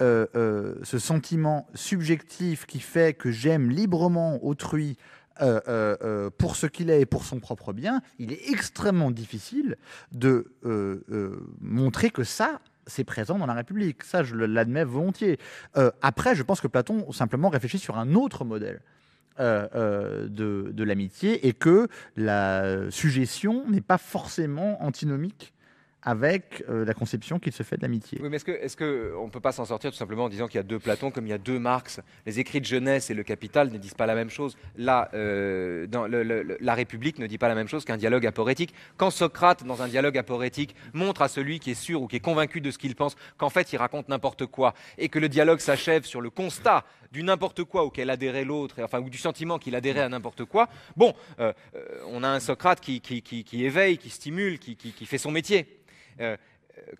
Speaker 2: euh, euh, ce sentiment subjectif qui fait que j'aime librement autrui euh, pour ce qu'il est et pour son propre bien, il est extrêmement difficile de montrer que ça, c'est présent dans la République. Ça, je l'admets volontiers. après, je pense que Platon simplement réfléchit sur un autre modèle. de, de l'amitié et que la suggestion n'est pas forcément antinomique avec euh, la conception qu'il se fait de l'amitié.
Speaker 1: Oui, mais est-ce qu'on ne peut pas s'en sortir tout simplement en disant qu'il y a deux Platons comme il y a deux Marx Les écrits de jeunesse et le capital ne disent pas la même chose. Là, euh, dans la République ne dit pas la même chose qu'un dialogue aporétique. Quand Socrate, dans un dialogue aporétique, montre à celui qui est sûr ou qui est convaincu de ce qu'il pense qu'en fait il raconte n'importe quoi et que le dialogue s'achève sur le constat du n'importe quoi auquel adhérait l'autre, enfin, ou du sentiment qu'il adhérait à n'importe quoi, bon, euh, on a un Socrate qui éveille, qui stimule, qui fait son métier. Euh,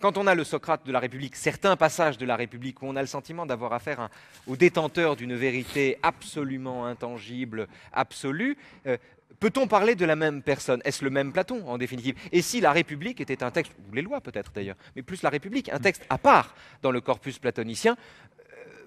Speaker 1: quand on a le Socrate de la République, certains passages de la République où on a le sentiment d'avoir affaire au détenteur d'une vérité absolument intangible, absolue, euh, peut-on parler de la même personne Est-ce le même Platon, en définitive Et si la République était un texte, ou les lois peut-être d'ailleurs, mais plus la République, un texte à part dans le corpus platonicien,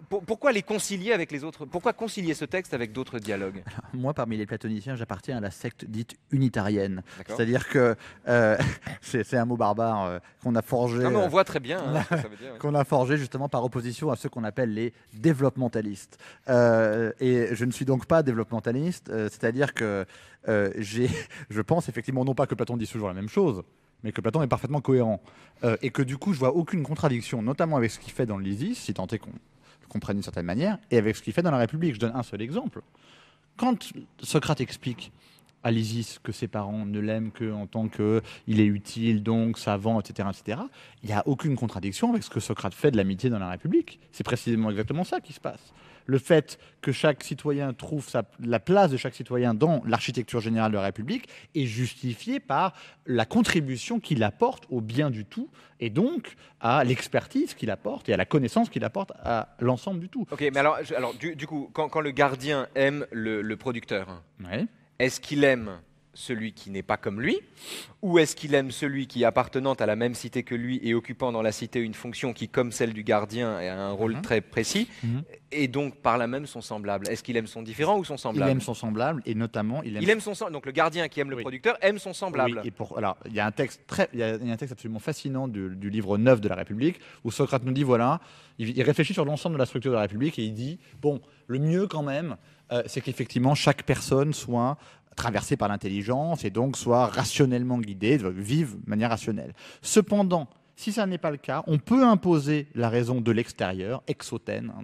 Speaker 1: pourquoi les concilier avec les autres Pourquoi concilier ce texte avec d'autres dialogues
Speaker 2: Moi, parmi les platoniciens, j'appartiens à la secte dite unitarienne. C'est-à-dire que euh, c'est un mot barbare euh, qu'on a forgé. on euh, voit très bien hein, ça veut dire. qu'on a forgé justement par opposition à ceux qu'on appelle les développementalistes. et je ne suis donc pas développementaliste, c'est-à-dire que je pense effectivement non pas que Platon dit toujours la même chose mais que Platon est parfaitement cohérent. et que du coup, je vois aucune contradiction, notamment avec ce qu'il fait dans l'Isis, si tant est qu'on comprennent d'une certaine manière, et avec ce qu'il fait dans la République. Je donne un seul exemple. Quand Socrate explique à l'ISIS que ses parents ne l'aiment qu'en tant qu'il est utile, donc savant, etc., etc., il n'y a aucune contradiction avec ce que Socrate fait de l'amitié dans la République. C'est précisément exactement ça qui se passe le fait que chaque citoyen trouve la place de chaque citoyen dans l'architecture générale de la République est justifié par la contribution qu'il apporte au bien du tout et donc à l'expertise qu'il apporte et à la connaissance qu'il apporte à l'ensemble du tout.
Speaker 1: Ok, mais alors, alors du, coup, quand, le gardien aime le, producteur, est-ce qu'il aime celui qui n'est pas comme lui Ou est-ce qu'il aime celui qui, appartenant à la même cité que lui et occupant dans la cité une fonction qui, comme celle du gardien, a un rôle mhm. très précis, mhm. et donc par là même son semblable Est-ce qu'il aime son différent ou son semblable Il aime son
Speaker 2: semblable, et notamment... Il aime, il aime
Speaker 1: son semblable. Donc le gardien qui aime le producteur aime son semblable. et
Speaker 2: pour, alors, il y, a un texte très, il y a un texte absolument fascinant du, livre 9 de la République, où Socrate nous dit, voilà, il réfléchit sur l'ensemble de la structure de la République, et il dit, bon, le mieux quand même, euh, c'est qu'effectivement, chaque personne soit traversée par l'intelligence et donc soit rationnellement guidée, euh, vive de manière rationnelle. Cependant, si ça n'est pas le cas, on peut imposer la raison de l'extérieur, exotène, hein,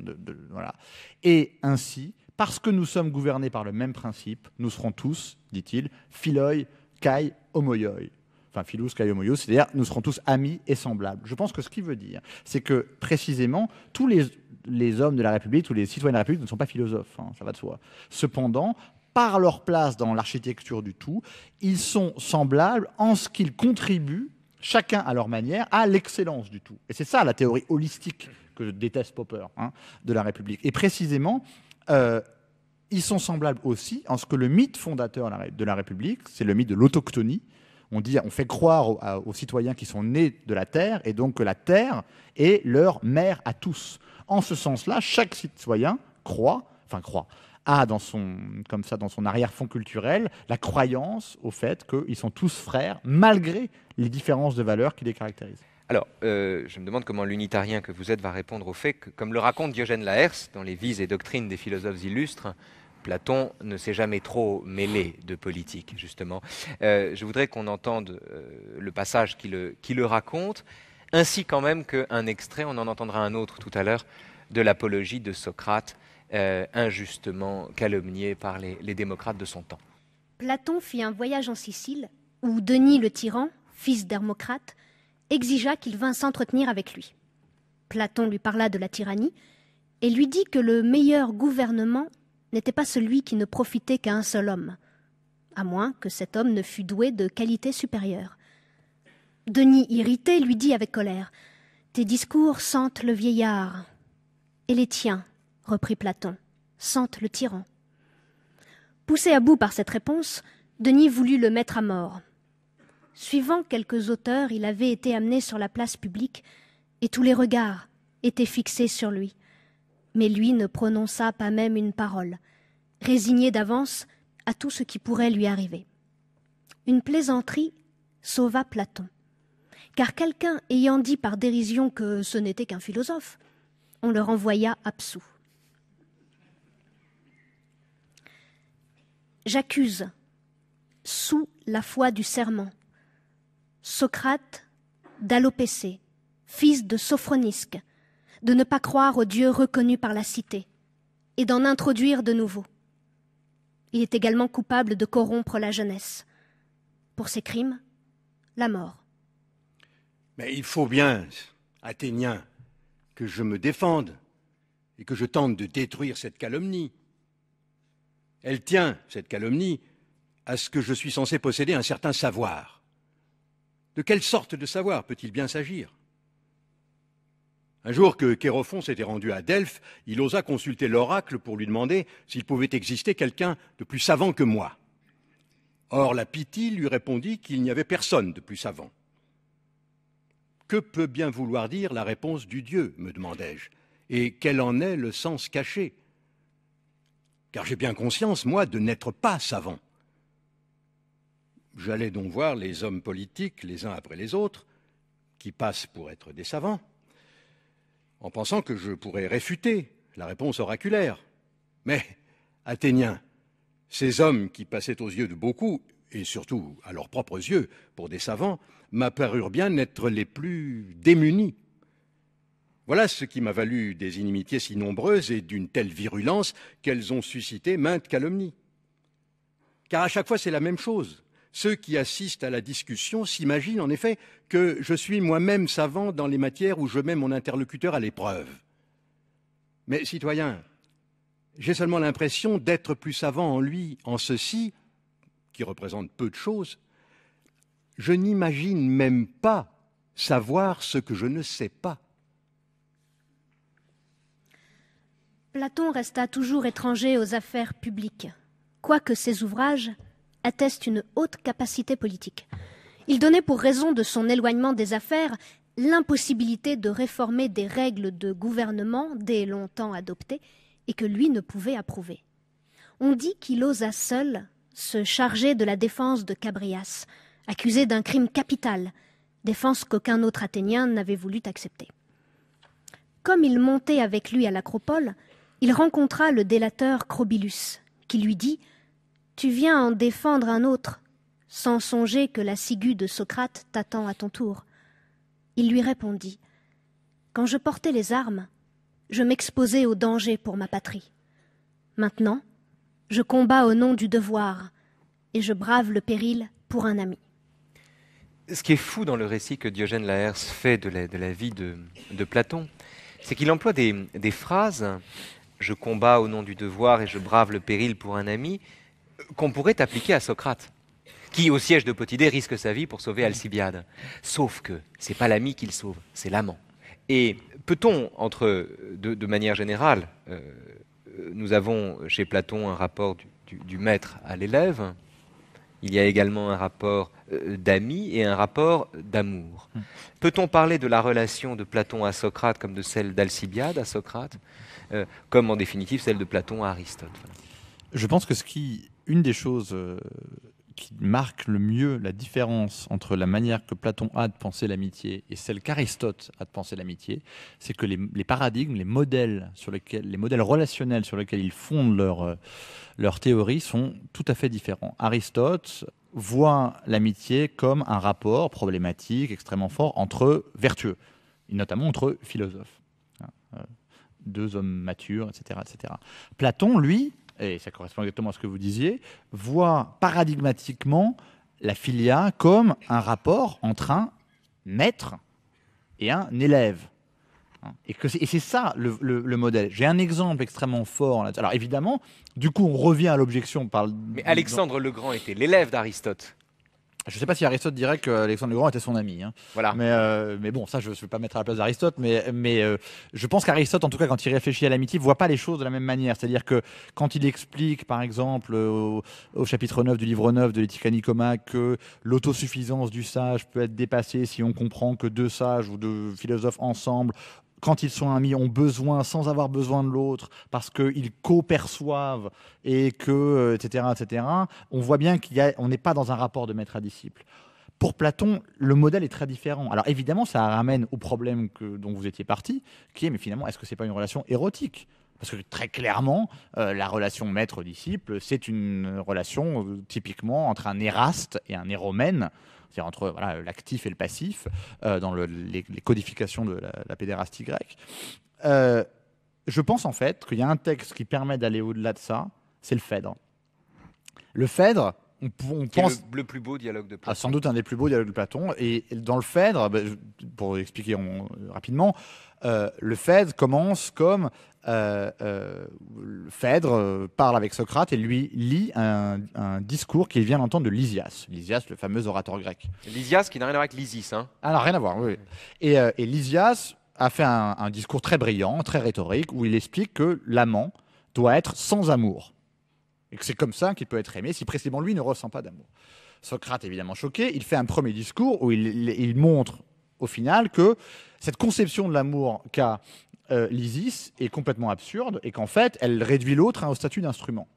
Speaker 2: et ainsi, parce que nous sommes gouvernés par le même principe, nous serons tous, dit-il, philoi, kai, homoioi enfin Philous, c'est-à-dire nous serons tous amis et semblables. Je pense que ce qu'il veut dire, c'est que précisément, tous les, hommes de la République, tous les citoyens de la République ne sont pas philosophes, hein, ça va de soi. Cependant, par leur place dans l'architecture du tout, ils sont semblables en ce qu'ils contribuent, chacun à leur manière, à l'excellence du tout. Et c'est ça la théorie holistique que je déteste Popper hein, de la République. Et précisément, euh, ils sont semblables aussi en ce que le mythe fondateur de la République, c'est le mythe de l'autochtonie, on, dit, on fait croire aux, citoyens qui sont nés de la Terre, et donc que la Terre est leur mère à tous. En ce sens-là, chaque citoyen croit, enfin croit, a dans son, comme ça, dans son arrière-fond culturel la croyance au fait qu'ils sont tous frères, malgré les différences de valeurs qui les caractérisent.
Speaker 1: Alors, euh, je me demande comment l'unitarien que vous êtes va répondre au fait que, comme le raconte Diogène Laërce dans les Vies et doctrines des philosophes illustres, Platon ne s'est jamais trop mêlé de politique, justement. Euh, je voudrais qu'on entende euh, le passage qui le, qui le, raconte, ainsi quand même qu'un extrait, on en entendra un autre tout à l'heure, de l'apologie de Socrate, euh, injustement calomnié par les, les démocrates de son temps.
Speaker 4: Platon fit un voyage en Sicile, où Denis le tyran, fils d'Hermocrate, exigea qu'il vînt s'entretenir avec lui. Platon lui parla de la tyrannie, et lui dit que le meilleur gouvernement n'était pas celui qui ne profitait qu'à un seul homme, à moins que cet homme ne fût doué de qualités supérieures. Denis, irrité, lui dit avec colère Tes discours sentent le vieillard. Et les tiens, reprit Platon, sentent le tyran. Poussé à bout par cette réponse, Denis voulut le mettre à mort. Suivant quelques auteurs, il avait été amené sur la place publique, et tous les regards étaient fixés sur lui. Mais lui ne prononça pas même une parole, résigné d'avance à tout ce qui pourrait lui arriver. Une plaisanterie sauva Platon, car quelqu'un ayant dit par dérision que ce n'était qu'un philosophe, on le renvoya absous. J'accuse, sous la foi du serment, Socrate d'Alopécée, fils de Sophronisque, de ne pas croire au Dieu reconnu par la cité et d'en introduire de nouveaux. Il est également coupable de corrompre la jeunesse. Pour ses crimes, la mort.
Speaker 3: Mais il faut bien, Athénien, que je me défende et que je tente de détruire cette calomnie. Elle tient, cette calomnie, à ce que je suis censé posséder un certain savoir. De quelle sorte de savoir peut-il bien s'agir un jour que Chérophon s'était rendu à Delphes, il osa consulter l'oracle pour lui demander s'il pouvait exister quelqu'un de plus savant que moi. Or, la pitié lui répondit qu'il n'y avait personne de plus savant. Que peut bien vouloir dire la réponse du Dieu me demandai-je, et quel en est le sens caché Car j'ai bien conscience, moi, de n'être pas savant. J'allais donc voir les hommes politiques, les uns après les autres, qui passent pour être des savants, en pensant que je pourrais réfuter la réponse oraculaire. Mais, Athéniens, ces hommes qui passaient aux yeux de beaucoup, et surtout à leurs propres yeux, pour des savants, m'apparurent bien être les plus démunis. Voilà ce qui m'a valu des inimitiés si nombreuses et d'une telle virulence qu'elles ont suscité maintes calomnies. Car à chaque fois, c'est la même chose. Ceux qui assistent à la discussion s'imaginent en effet que je suis moi-même savant dans les matières où je mets mon interlocuteur à l'épreuve. Mais citoyens, j'ai seulement l'impression d'être plus savant en lui, en ceci, qui représente peu de choses. Je n'imagine même pas savoir ce que je ne sais pas.
Speaker 4: Platon resta toujours étranger aux affaires publiques, quoique ses ouvrages atteste une haute capacité politique. Il donnait pour raison de son éloignement des affaires l'impossibilité de réformer des règles de gouvernement dès longtemps adoptées et que lui ne pouvait approuver. On dit qu'il osa seul se charger de la défense de Cabrias, accusé d'un crime capital, défense qu'aucun autre Athénien n'avait voulu accepter. Comme il montait avec lui à l'Acropole, il rencontra le délateur Crobilus, qui lui dit tu viens en défendre un autre, sans songer que la ciguë de Socrate t'attend à ton tour. Il lui répondit Quand je portais les armes, je m'exposais au danger pour ma patrie. Maintenant, je combats au nom du devoir et je brave le péril pour un ami.
Speaker 1: Ce qui est fou dans le récit que Diogène Laërce fait de la, vie de, Platon, c'est qu'il emploie des, des phrases je combats au nom du devoir et je brave le péril pour un ami qu'on pourrait appliquer à Socrate, qui au siège de Potidée risque sa vie pour sauver Alcibiade. Sauf que c'est pas l'ami qu'il sauve, c'est l'amant. Et peut-on, entre de, manière générale, euh, nous avons chez Platon un rapport du, maître à l'élève. Il y a également un rapport euh, d'ami et un rapport d'amour. Hmm. Peut-on parler de la relation de Platon à Socrate comme de celle d'Alcibiade à Socrate, euh, comme en définitive celle de Platon à Aristote
Speaker 2: Je pense que ce qui une des choses euh, qui marque le mieux la différence entre la manière que Platon a de penser l'amitié et celle qu'Aristote a de penser l'amitié, c'est que les, paradigmes, les modèles, sur lesquels, les modèles relationnels sur lesquels ils fondent leur, euh, leur théorie sont tout à fait différents. Aristote voit l'amitié comme un rapport problématique extrêmement fort entre vertueux, et notamment entre philosophes, hein, euh, deux hommes matures, etc. etc. Platon, lui, et ça correspond exactement à ce que vous disiez, voit paradigmatiquement la filia comme un rapport entre un maître et un élève. Et, c'est, ça le, modèle. J'ai un exemple extrêmement fort. là Alors évidemment, du coup, on revient à l'objection. Par, Mais Alexandre
Speaker 1: le Grand était l'élève
Speaker 2: d'Aristote. Je ne sais pas si Aristote dirait qu'Alexandre le Grand était son ami. Hein. Voilà. Mais, euh, mais bon, ça, je ne vais pas mettre à la place d'Aristote, mais, mais euh, je pense qu'Aristote, en tout cas, quand il réfléchit à l'amitié, ne voit pas les choses de la même manière. C'est-à-dire que quand il explique, par exemple, au, chapitre 9 du livre 9 de l'éthique à Nicoma, que l'autosuffisance du sage peut être dépassée si on comprend que deux sages ou deux philosophes ensemble quand ils sont amis, ont besoin, sans avoir besoin de l'autre, parce qu'ils co-perçoivent et que, etc., euh, etc., on voit bien qu'on n'est pas dans un rapport de maître à disciple. Pour Platon, le modèle est très différent. Alors évidemment, ça ramène au problème dont vous étiez parti, qui est, mais finalement, est-ce que ce n'est pas une relation érotique parce que très clairement, euh, la relation maître-disciple, c'est une relation euh, typiquement entre un éraste et un éromène c'est-à-dire entre voilà, l'actif et le passif, euh, dans les, codifications de la, pédérastie grecque. Euh, je pense en fait qu'il y a un texte qui permet d'aller au-delà de ça, c'est le Phèdre. Le Phèdre, on, pense
Speaker 1: le, plus beau dialogue de ah, Platon. sans doute un
Speaker 2: des plus beaux dialogues de Platon. Et dans le Phèdre, ben, pour expliquer rapidement, euh, le Phèdre commence comme euh, euh, Phèdre euh, parle avec Socrate et lui lit un, discours qu'il vient d'entendre de Lysias. Lysias, le fameux orateur grec.
Speaker 1: Lysias qui n'a rien à voir avec Lysis. Hein.
Speaker 2: Ah, rien à voir, oui. Et, Lysias a fait un, discours très brillant, très rhétorique, où il explique que l'amant doit être sans amour. Et que c'est comme ça qu'il peut être aimé si précisément lui ne ressent pas d'amour. Socrate, évidemment choqué, il fait un premier discours où il montre au final que cette conception de l'amour qu'a euh, l'ISIS est complètement absurde et qu'en fait, elle réduit l'autre au statut d'instrument.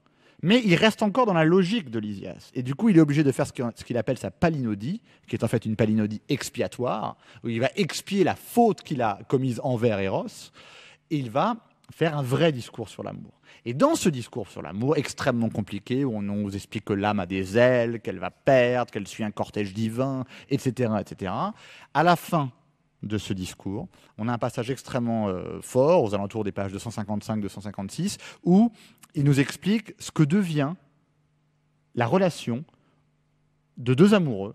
Speaker 2: Mais il reste encore dans la logique de l'ISIS. Et du coup, il est obligé de faire ce qu'il appelle sa palinodie, qui est en fait une palinodie expiatoire, où il va expier la faute qu'il a commise envers Eros, et il va faire un vrai discours sur l'amour. Et dans ce discours sur l'amour extrêmement compliqué, où on nous explique que l'âme a des ailes, qu'elle va perdre, qu'elle suit un cortège divin, etc., etc., à la fin, de ce discours. On a un passage extrêmement euh, fort, aux alentours des pages 255-256, où il nous explique ce que devient la relation de deux amoureux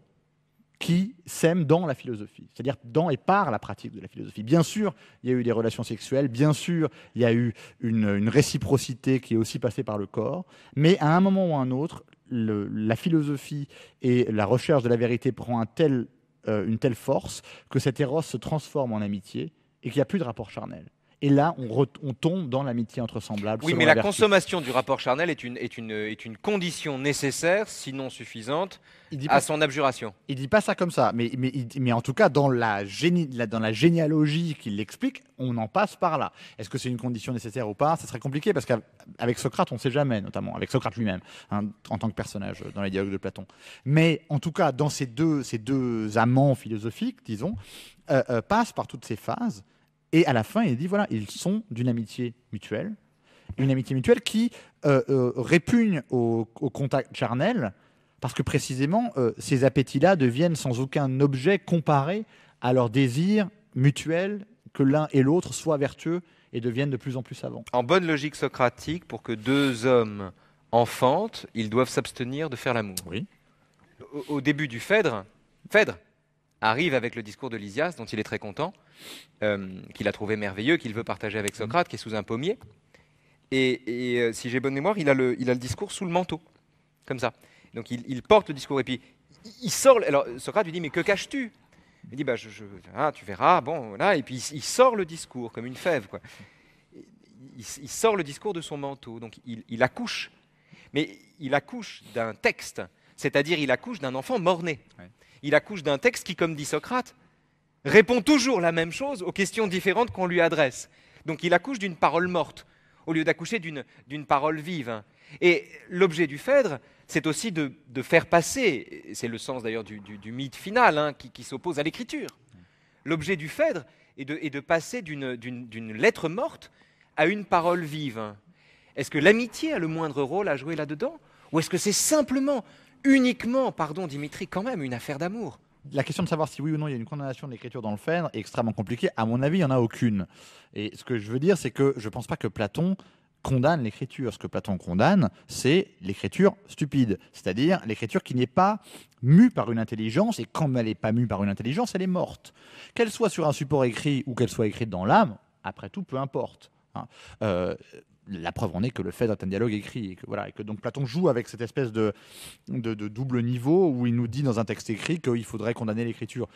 Speaker 2: qui s'aiment dans la philosophie, c'est-à-dire dans et par la pratique de la philosophie. Bien sûr, il y a eu des relations sexuelles, bien sûr, il y a eu une, réciprocité qui est aussi passée par le corps, mais à un moment ou à un autre, la philosophie et la recherche de la vérité prend un tel euh, une telle force que cet éros se transforme en amitié et qu'il n'y a plus de rapport charnel. Et là, on, tombe dans l'amitié entre semblables. Oui, mais la,
Speaker 1: consommation du rapport charnel est une, est, une, est une condition nécessaire, sinon suffisante, à son abjuration.
Speaker 2: Il dit pas ça comme ça, mais, mais, en tout cas, dans la, génie, dans la généalogie qu'il explique, on en passe par là. Est-ce que c'est une condition nécessaire ou pas Ça serait compliqué parce qu'avec Socrate, on ne sait jamais, notamment avec Socrate lui-même, hein, en tant que personnage dans les dialogues de Platon. Mais en tout cas, dans ces deux, ces deux amants philosophiques, disons, euh, euh, passent par toutes ces phases. Et à la fin, il dit voilà, ils sont d'une amitié mutuelle, une amitié mutuelle qui euh, euh, répugne au, contact charnel, parce que précisément, euh, ces appétits-là deviennent sans aucun objet comparé à leur désir mutuel que l'un et l'autre soient vertueux et deviennent de plus en plus savants.
Speaker 1: En bonne logique socratique, pour que deux hommes enfantent, ils doivent s'abstenir de faire l'amour. Oui. au, début du Phèdre, Phèdre arrive avec le discours de Lysias, dont il est très content, euh, qu'il a trouvé merveilleux, qu'il veut partager avec mm. Socrate, qui est sous un pommier. Et, euh, si j'ai bonne mémoire, il a, le, discours sous le manteau, comme ça. Donc il, porte le discours et puis il sort. Alors Socrate lui dit mais que caches-tu Il dit bah je, ah, tu verras, bon voilà, Et puis il, il, sort le discours comme une fève quoi. Il, sort le discours de son manteau, donc il accouche. Mais il accouche d'un texte c'est-à-dire il accouche d'un enfant mort-né. Il accouche d'un texte qui, comme dit Socrate, répond toujours la même chose aux questions différentes qu'on lui adresse. Donc il accouche d'une parole morte, au lieu d'accoucher d'une parole vive. Et l'objet du Phèdre, c'est aussi de, de, faire passer, c'est le sens d'ailleurs du, du, mythe final hein, qui, qui s'oppose à l'écriture, l'objet du Phèdre est de, est de passer d'une lettre morte à une parole vive. Est-ce que l'amitié a le moindre rôle à jouer là-dedans Ou est-ce que c'est simplement uniquement,
Speaker 2: pardon Dimitri, quand même une affaire d'amour la question de savoir si oui ou non il y a une condamnation de l'écriture dans le Phèdre est extrêmement compliquée. À mon avis, il n'y en a aucune. Et ce que je veux dire, c'est que je ne pense pas que Platon condamne l'écriture. Ce que Platon condamne, c'est l'écriture stupide, c'est-à-dire l'écriture qui n'est pas mue par une intelligence, et quand elle n'est pas mue par une intelligence, elle est morte. Qu'elle soit sur un support écrit ou qu'elle soit écrite dans l'âme, après tout, peu importe. Hein. Euh, la preuve en est que le fait est un dialogue écrit et que voilà que donc Platon joue avec cette espèce de, double niveau où il nous dit dans un texte écrit qu'il faudrait condamner l'écriture.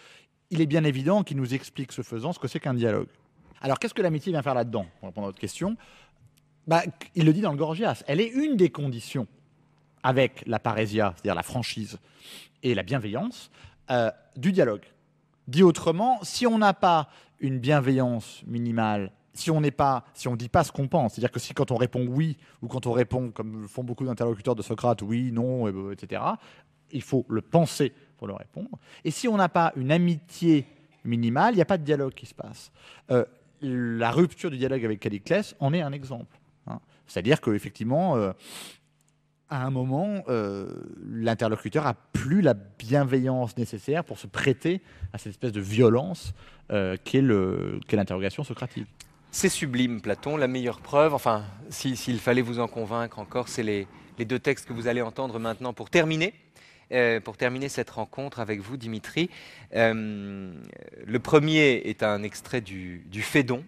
Speaker 2: Il est bien évident qu'il nous explique ce faisant ce que c'est qu'un dialogue. Alors qu'est-ce que l'amitié vient faire là-dedans Pour répondre à votre question, bah, il le dit dans le Gorgias, elle est une des conditions avec la parésia, c'est-à-dire la franchise et la bienveillance, euh, du dialogue. Dit autrement, si on n'a pas une bienveillance minimale si on n'est pas, si on dit pas ce qu'on pense, c'est-à-dire que si quand on répond oui ou quand on répond comme font beaucoup d'interlocuteurs de Socrate, oui, non, etc. Ben, il faut le penser pour le répondre. Et si on n'a pas une amitié minimale, il n'y a pas de dialogue qui se passe. Euh, la rupture du dialogue avec Caliclès en est un exemple. Hein. C'est-à-dire qu'effectivement, euh, à un moment, euh, l'interlocuteur a plus la bienveillance nécessaire pour se prêter à cette espèce de violence qu'est l'interrogation qu socratique.
Speaker 1: C'est sublime, Platon. La meilleure preuve, enfin, s'il fallait vous en convaincre encore, c'est les, deux textes que vous allez entendre maintenant pour terminer. Euh, pour terminer cette rencontre avec vous, Dimitri, euh, le premier est un extrait du, du Phédon.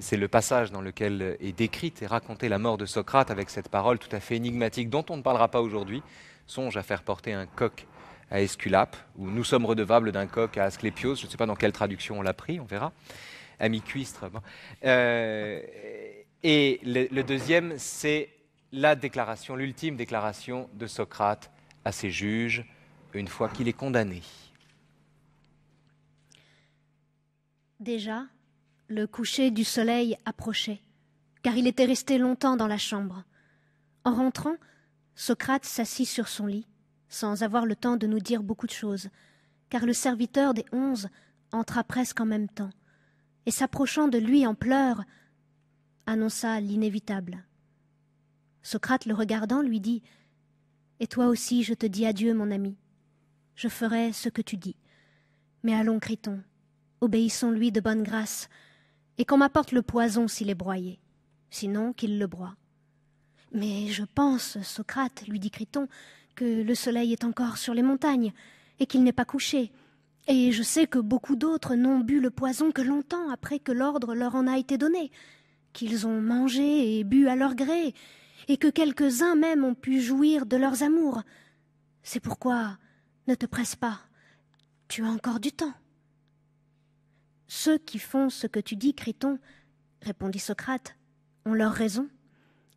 Speaker 1: C'est le passage dans lequel est décrite et racontée la mort de Socrate avec cette parole tout à fait énigmatique dont on ne parlera pas aujourd'hui. Songe à faire porter un coq à Esculape, ou nous sommes redevables d'un coq à Asclepios », Je ne sais pas dans quelle traduction on l'a pris, on verra. Ami cuistre euh, et le deuxième, c'est la déclaration, l'ultime déclaration de Socrate à ses juges une fois qu'il est condamné.
Speaker 4: Déjà, le coucher du soleil approchait, car il était resté longtemps dans la chambre. En rentrant, Socrate s'assit sur son lit, sans avoir le temps de nous dire beaucoup de choses, car le serviteur des onze entra presque en même temps et s'approchant de lui en pleurs, annonça l'inévitable. Socrate, le regardant, lui dit Et toi aussi, je te dis adieu, mon ami. Je ferai ce que tu dis. Mais allons, Criton, obéissons-lui de bonne grâce, et qu'on m'apporte le poison s'il est broyé, sinon qu'il le broie. Mais je pense, Socrate, lui dit Criton, que le soleil est encore sur les montagnes, et qu'il n'est pas couché. Et je sais que beaucoup d'autres n'ont bu le poison que longtemps après que l'ordre leur en a été donné, qu'ils ont mangé et bu à leur gré, et que quelques-uns même ont pu jouir de leurs amours. C'est pourquoi ne te presse pas, tu as encore du temps. Ceux qui font ce que tu dis, Criton, répondit Socrate, ont leur raison.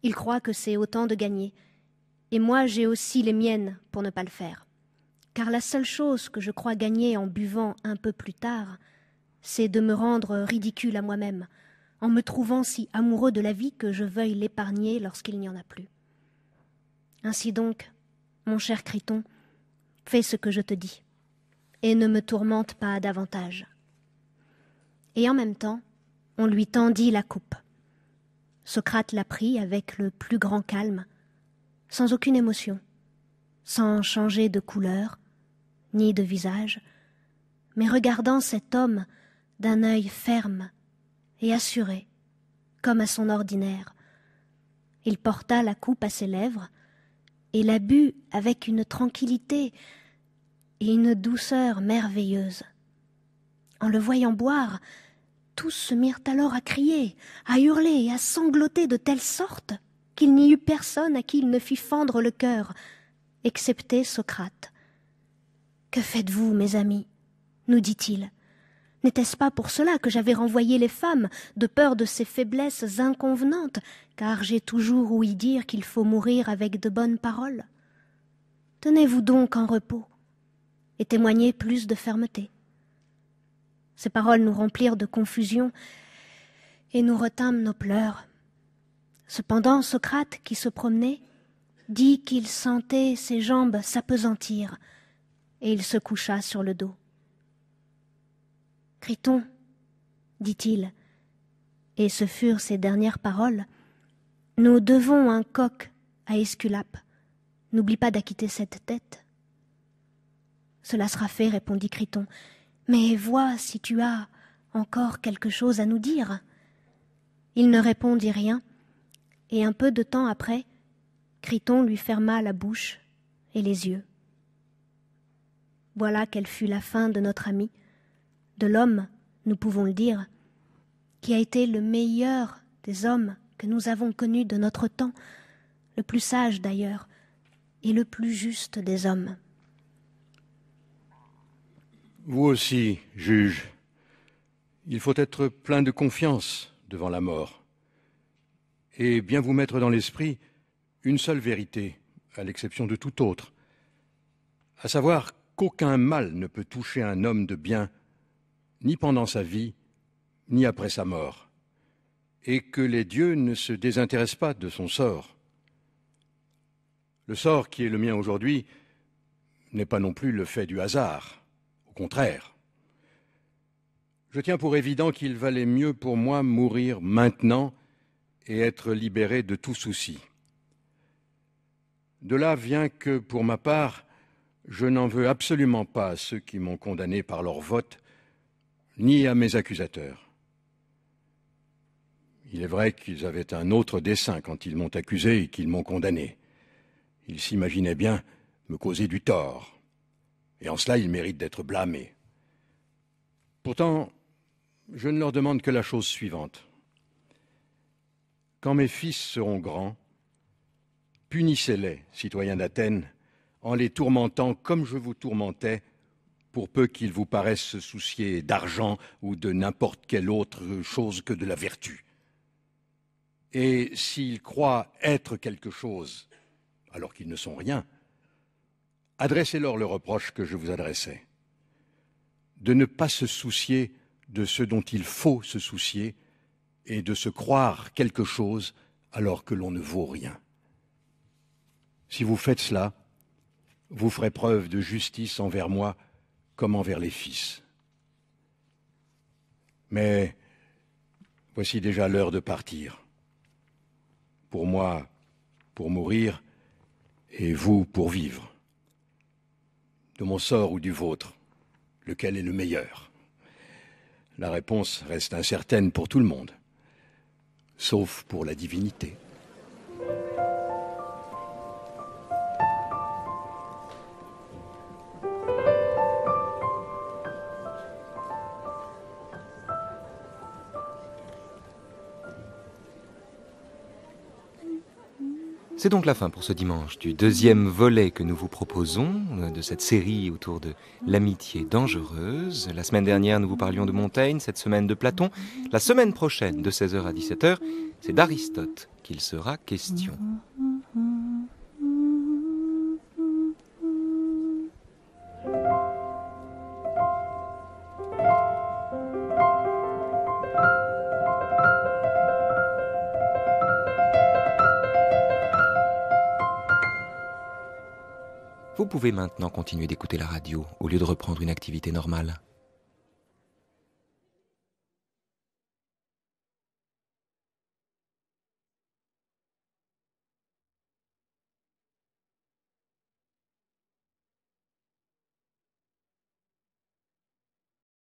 Speaker 4: Ils croient que c'est autant de gagner. Et moi, j'ai aussi les miennes pour ne pas le faire car la seule chose que je crois gagner en buvant un peu plus tard, c'est de me rendre ridicule à moi-même, en me trouvant si amoureux de la vie que je veuille l'épargner lorsqu'il n'y en a plus. Ainsi donc, mon cher Criton, fais ce que je te dis, et ne me tourmente pas davantage. Et en même temps, on lui tendit la coupe. Socrate la prit avec le plus grand calme, sans aucune émotion, sans changer de couleur, ni de visage, mais regardant cet homme d'un œil ferme et assuré, comme à son ordinaire. Il porta la coupe à ses lèvres et la but avec une tranquillité et une douceur merveilleuse. En le voyant boire, tous se mirent alors à crier, à hurler et à sangloter de telle sorte qu'il n'y eut personne à qui il ne fit fendre le cœur, excepté Socrate, que faites-vous, mes amis nous dit-il. N'était-ce pas pour cela que j'avais renvoyé les femmes, de peur de ces faiblesses inconvenantes, car j'ai toujours ouï dire qu'il faut mourir avec de bonnes paroles Tenez-vous donc en repos et témoignez plus de fermeté. Ces paroles nous remplirent de confusion et nous retînmes nos pleurs. Cependant, Socrate, qui se promenait, dit qu'il sentait ses jambes s'apesantir et il se coucha sur le dos. Criton, dit-il, et ce furent ses dernières paroles, nous devons un coq à Esculape. N'oublie pas d'acquitter cette tête. Cela sera fait, répondit Criton, mais vois si tu as encore quelque chose à nous dire. Il ne répondit rien, et un peu de temps après, Criton lui ferma la bouche et les yeux. Voilà quelle fut la fin de notre ami, de l'homme, nous pouvons le dire, qui a été le meilleur des hommes que nous avons connus de notre temps, le plus sage d'ailleurs, et le plus juste des hommes.
Speaker 3: Vous aussi, juge, il faut être plein de confiance devant la mort, et bien vous mettre dans l'esprit une seule vérité, à l'exception de toute autre, à savoir qu'aucun mal ne peut toucher un homme de bien, ni pendant sa vie, ni après sa mort, et que les dieux ne se désintéressent pas de son sort. Le sort qui est le mien aujourd'hui n'est pas non plus le fait du hasard, au contraire. Je tiens pour évident qu'il valait mieux pour moi mourir maintenant et être libéré de tout souci. De là vient que, pour ma part, je n'en veux absolument pas à ceux qui m'ont condamné par leur vote, ni à mes accusateurs. Il est vrai qu'ils avaient un autre dessein quand ils m'ont accusé et qu'ils m'ont condamné. Ils s'imaginaient bien me causer du tort, et en cela ils méritent d'être blâmés. Pourtant, je ne leur demande que la chose suivante. Quand mes fils seront grands, punissez-les, citoyens d'Athènes, en les tourmentant comme je vous tourmentais, pour peu qu'ils vous paraissent se soucier d'argent ou de n'importe quelle autre chose que de la vertu. Et s'ils croient être quelque chose, alors qu'ils ne sont rien, adressez-leur le reproche que je vous adressais, de ne pas se soucier de ce dont il faut se soucier et de se croire quelque chose alors que l'on ne vaut rien. Si vous faites cela, vous ferez preuve de justice envers moi comme envers les fils. Mais voici déjà l'heure de partir. Pour moi, pour mourir, et vous pour vivre. De mon sort ou du vôtre, lequel est le meilleur La réponse reste incertaine pour tout le monde, sauf pour la divinité.
Speaker 1: C'est donc la fin pour ce dimanche du deuxième volet que nous vous proposons euh, de cette série autour de l'amitié dangereuse. La semaine dernière, nous vous parlions de Montaigne, cette semaine de Platon. La semaine prochaine, de 16h à 17h, c'est d'Aristote qu'il sera question. vous pouvez maintenant continuer d'écouter la radio au lieu de reprendre une activité normale.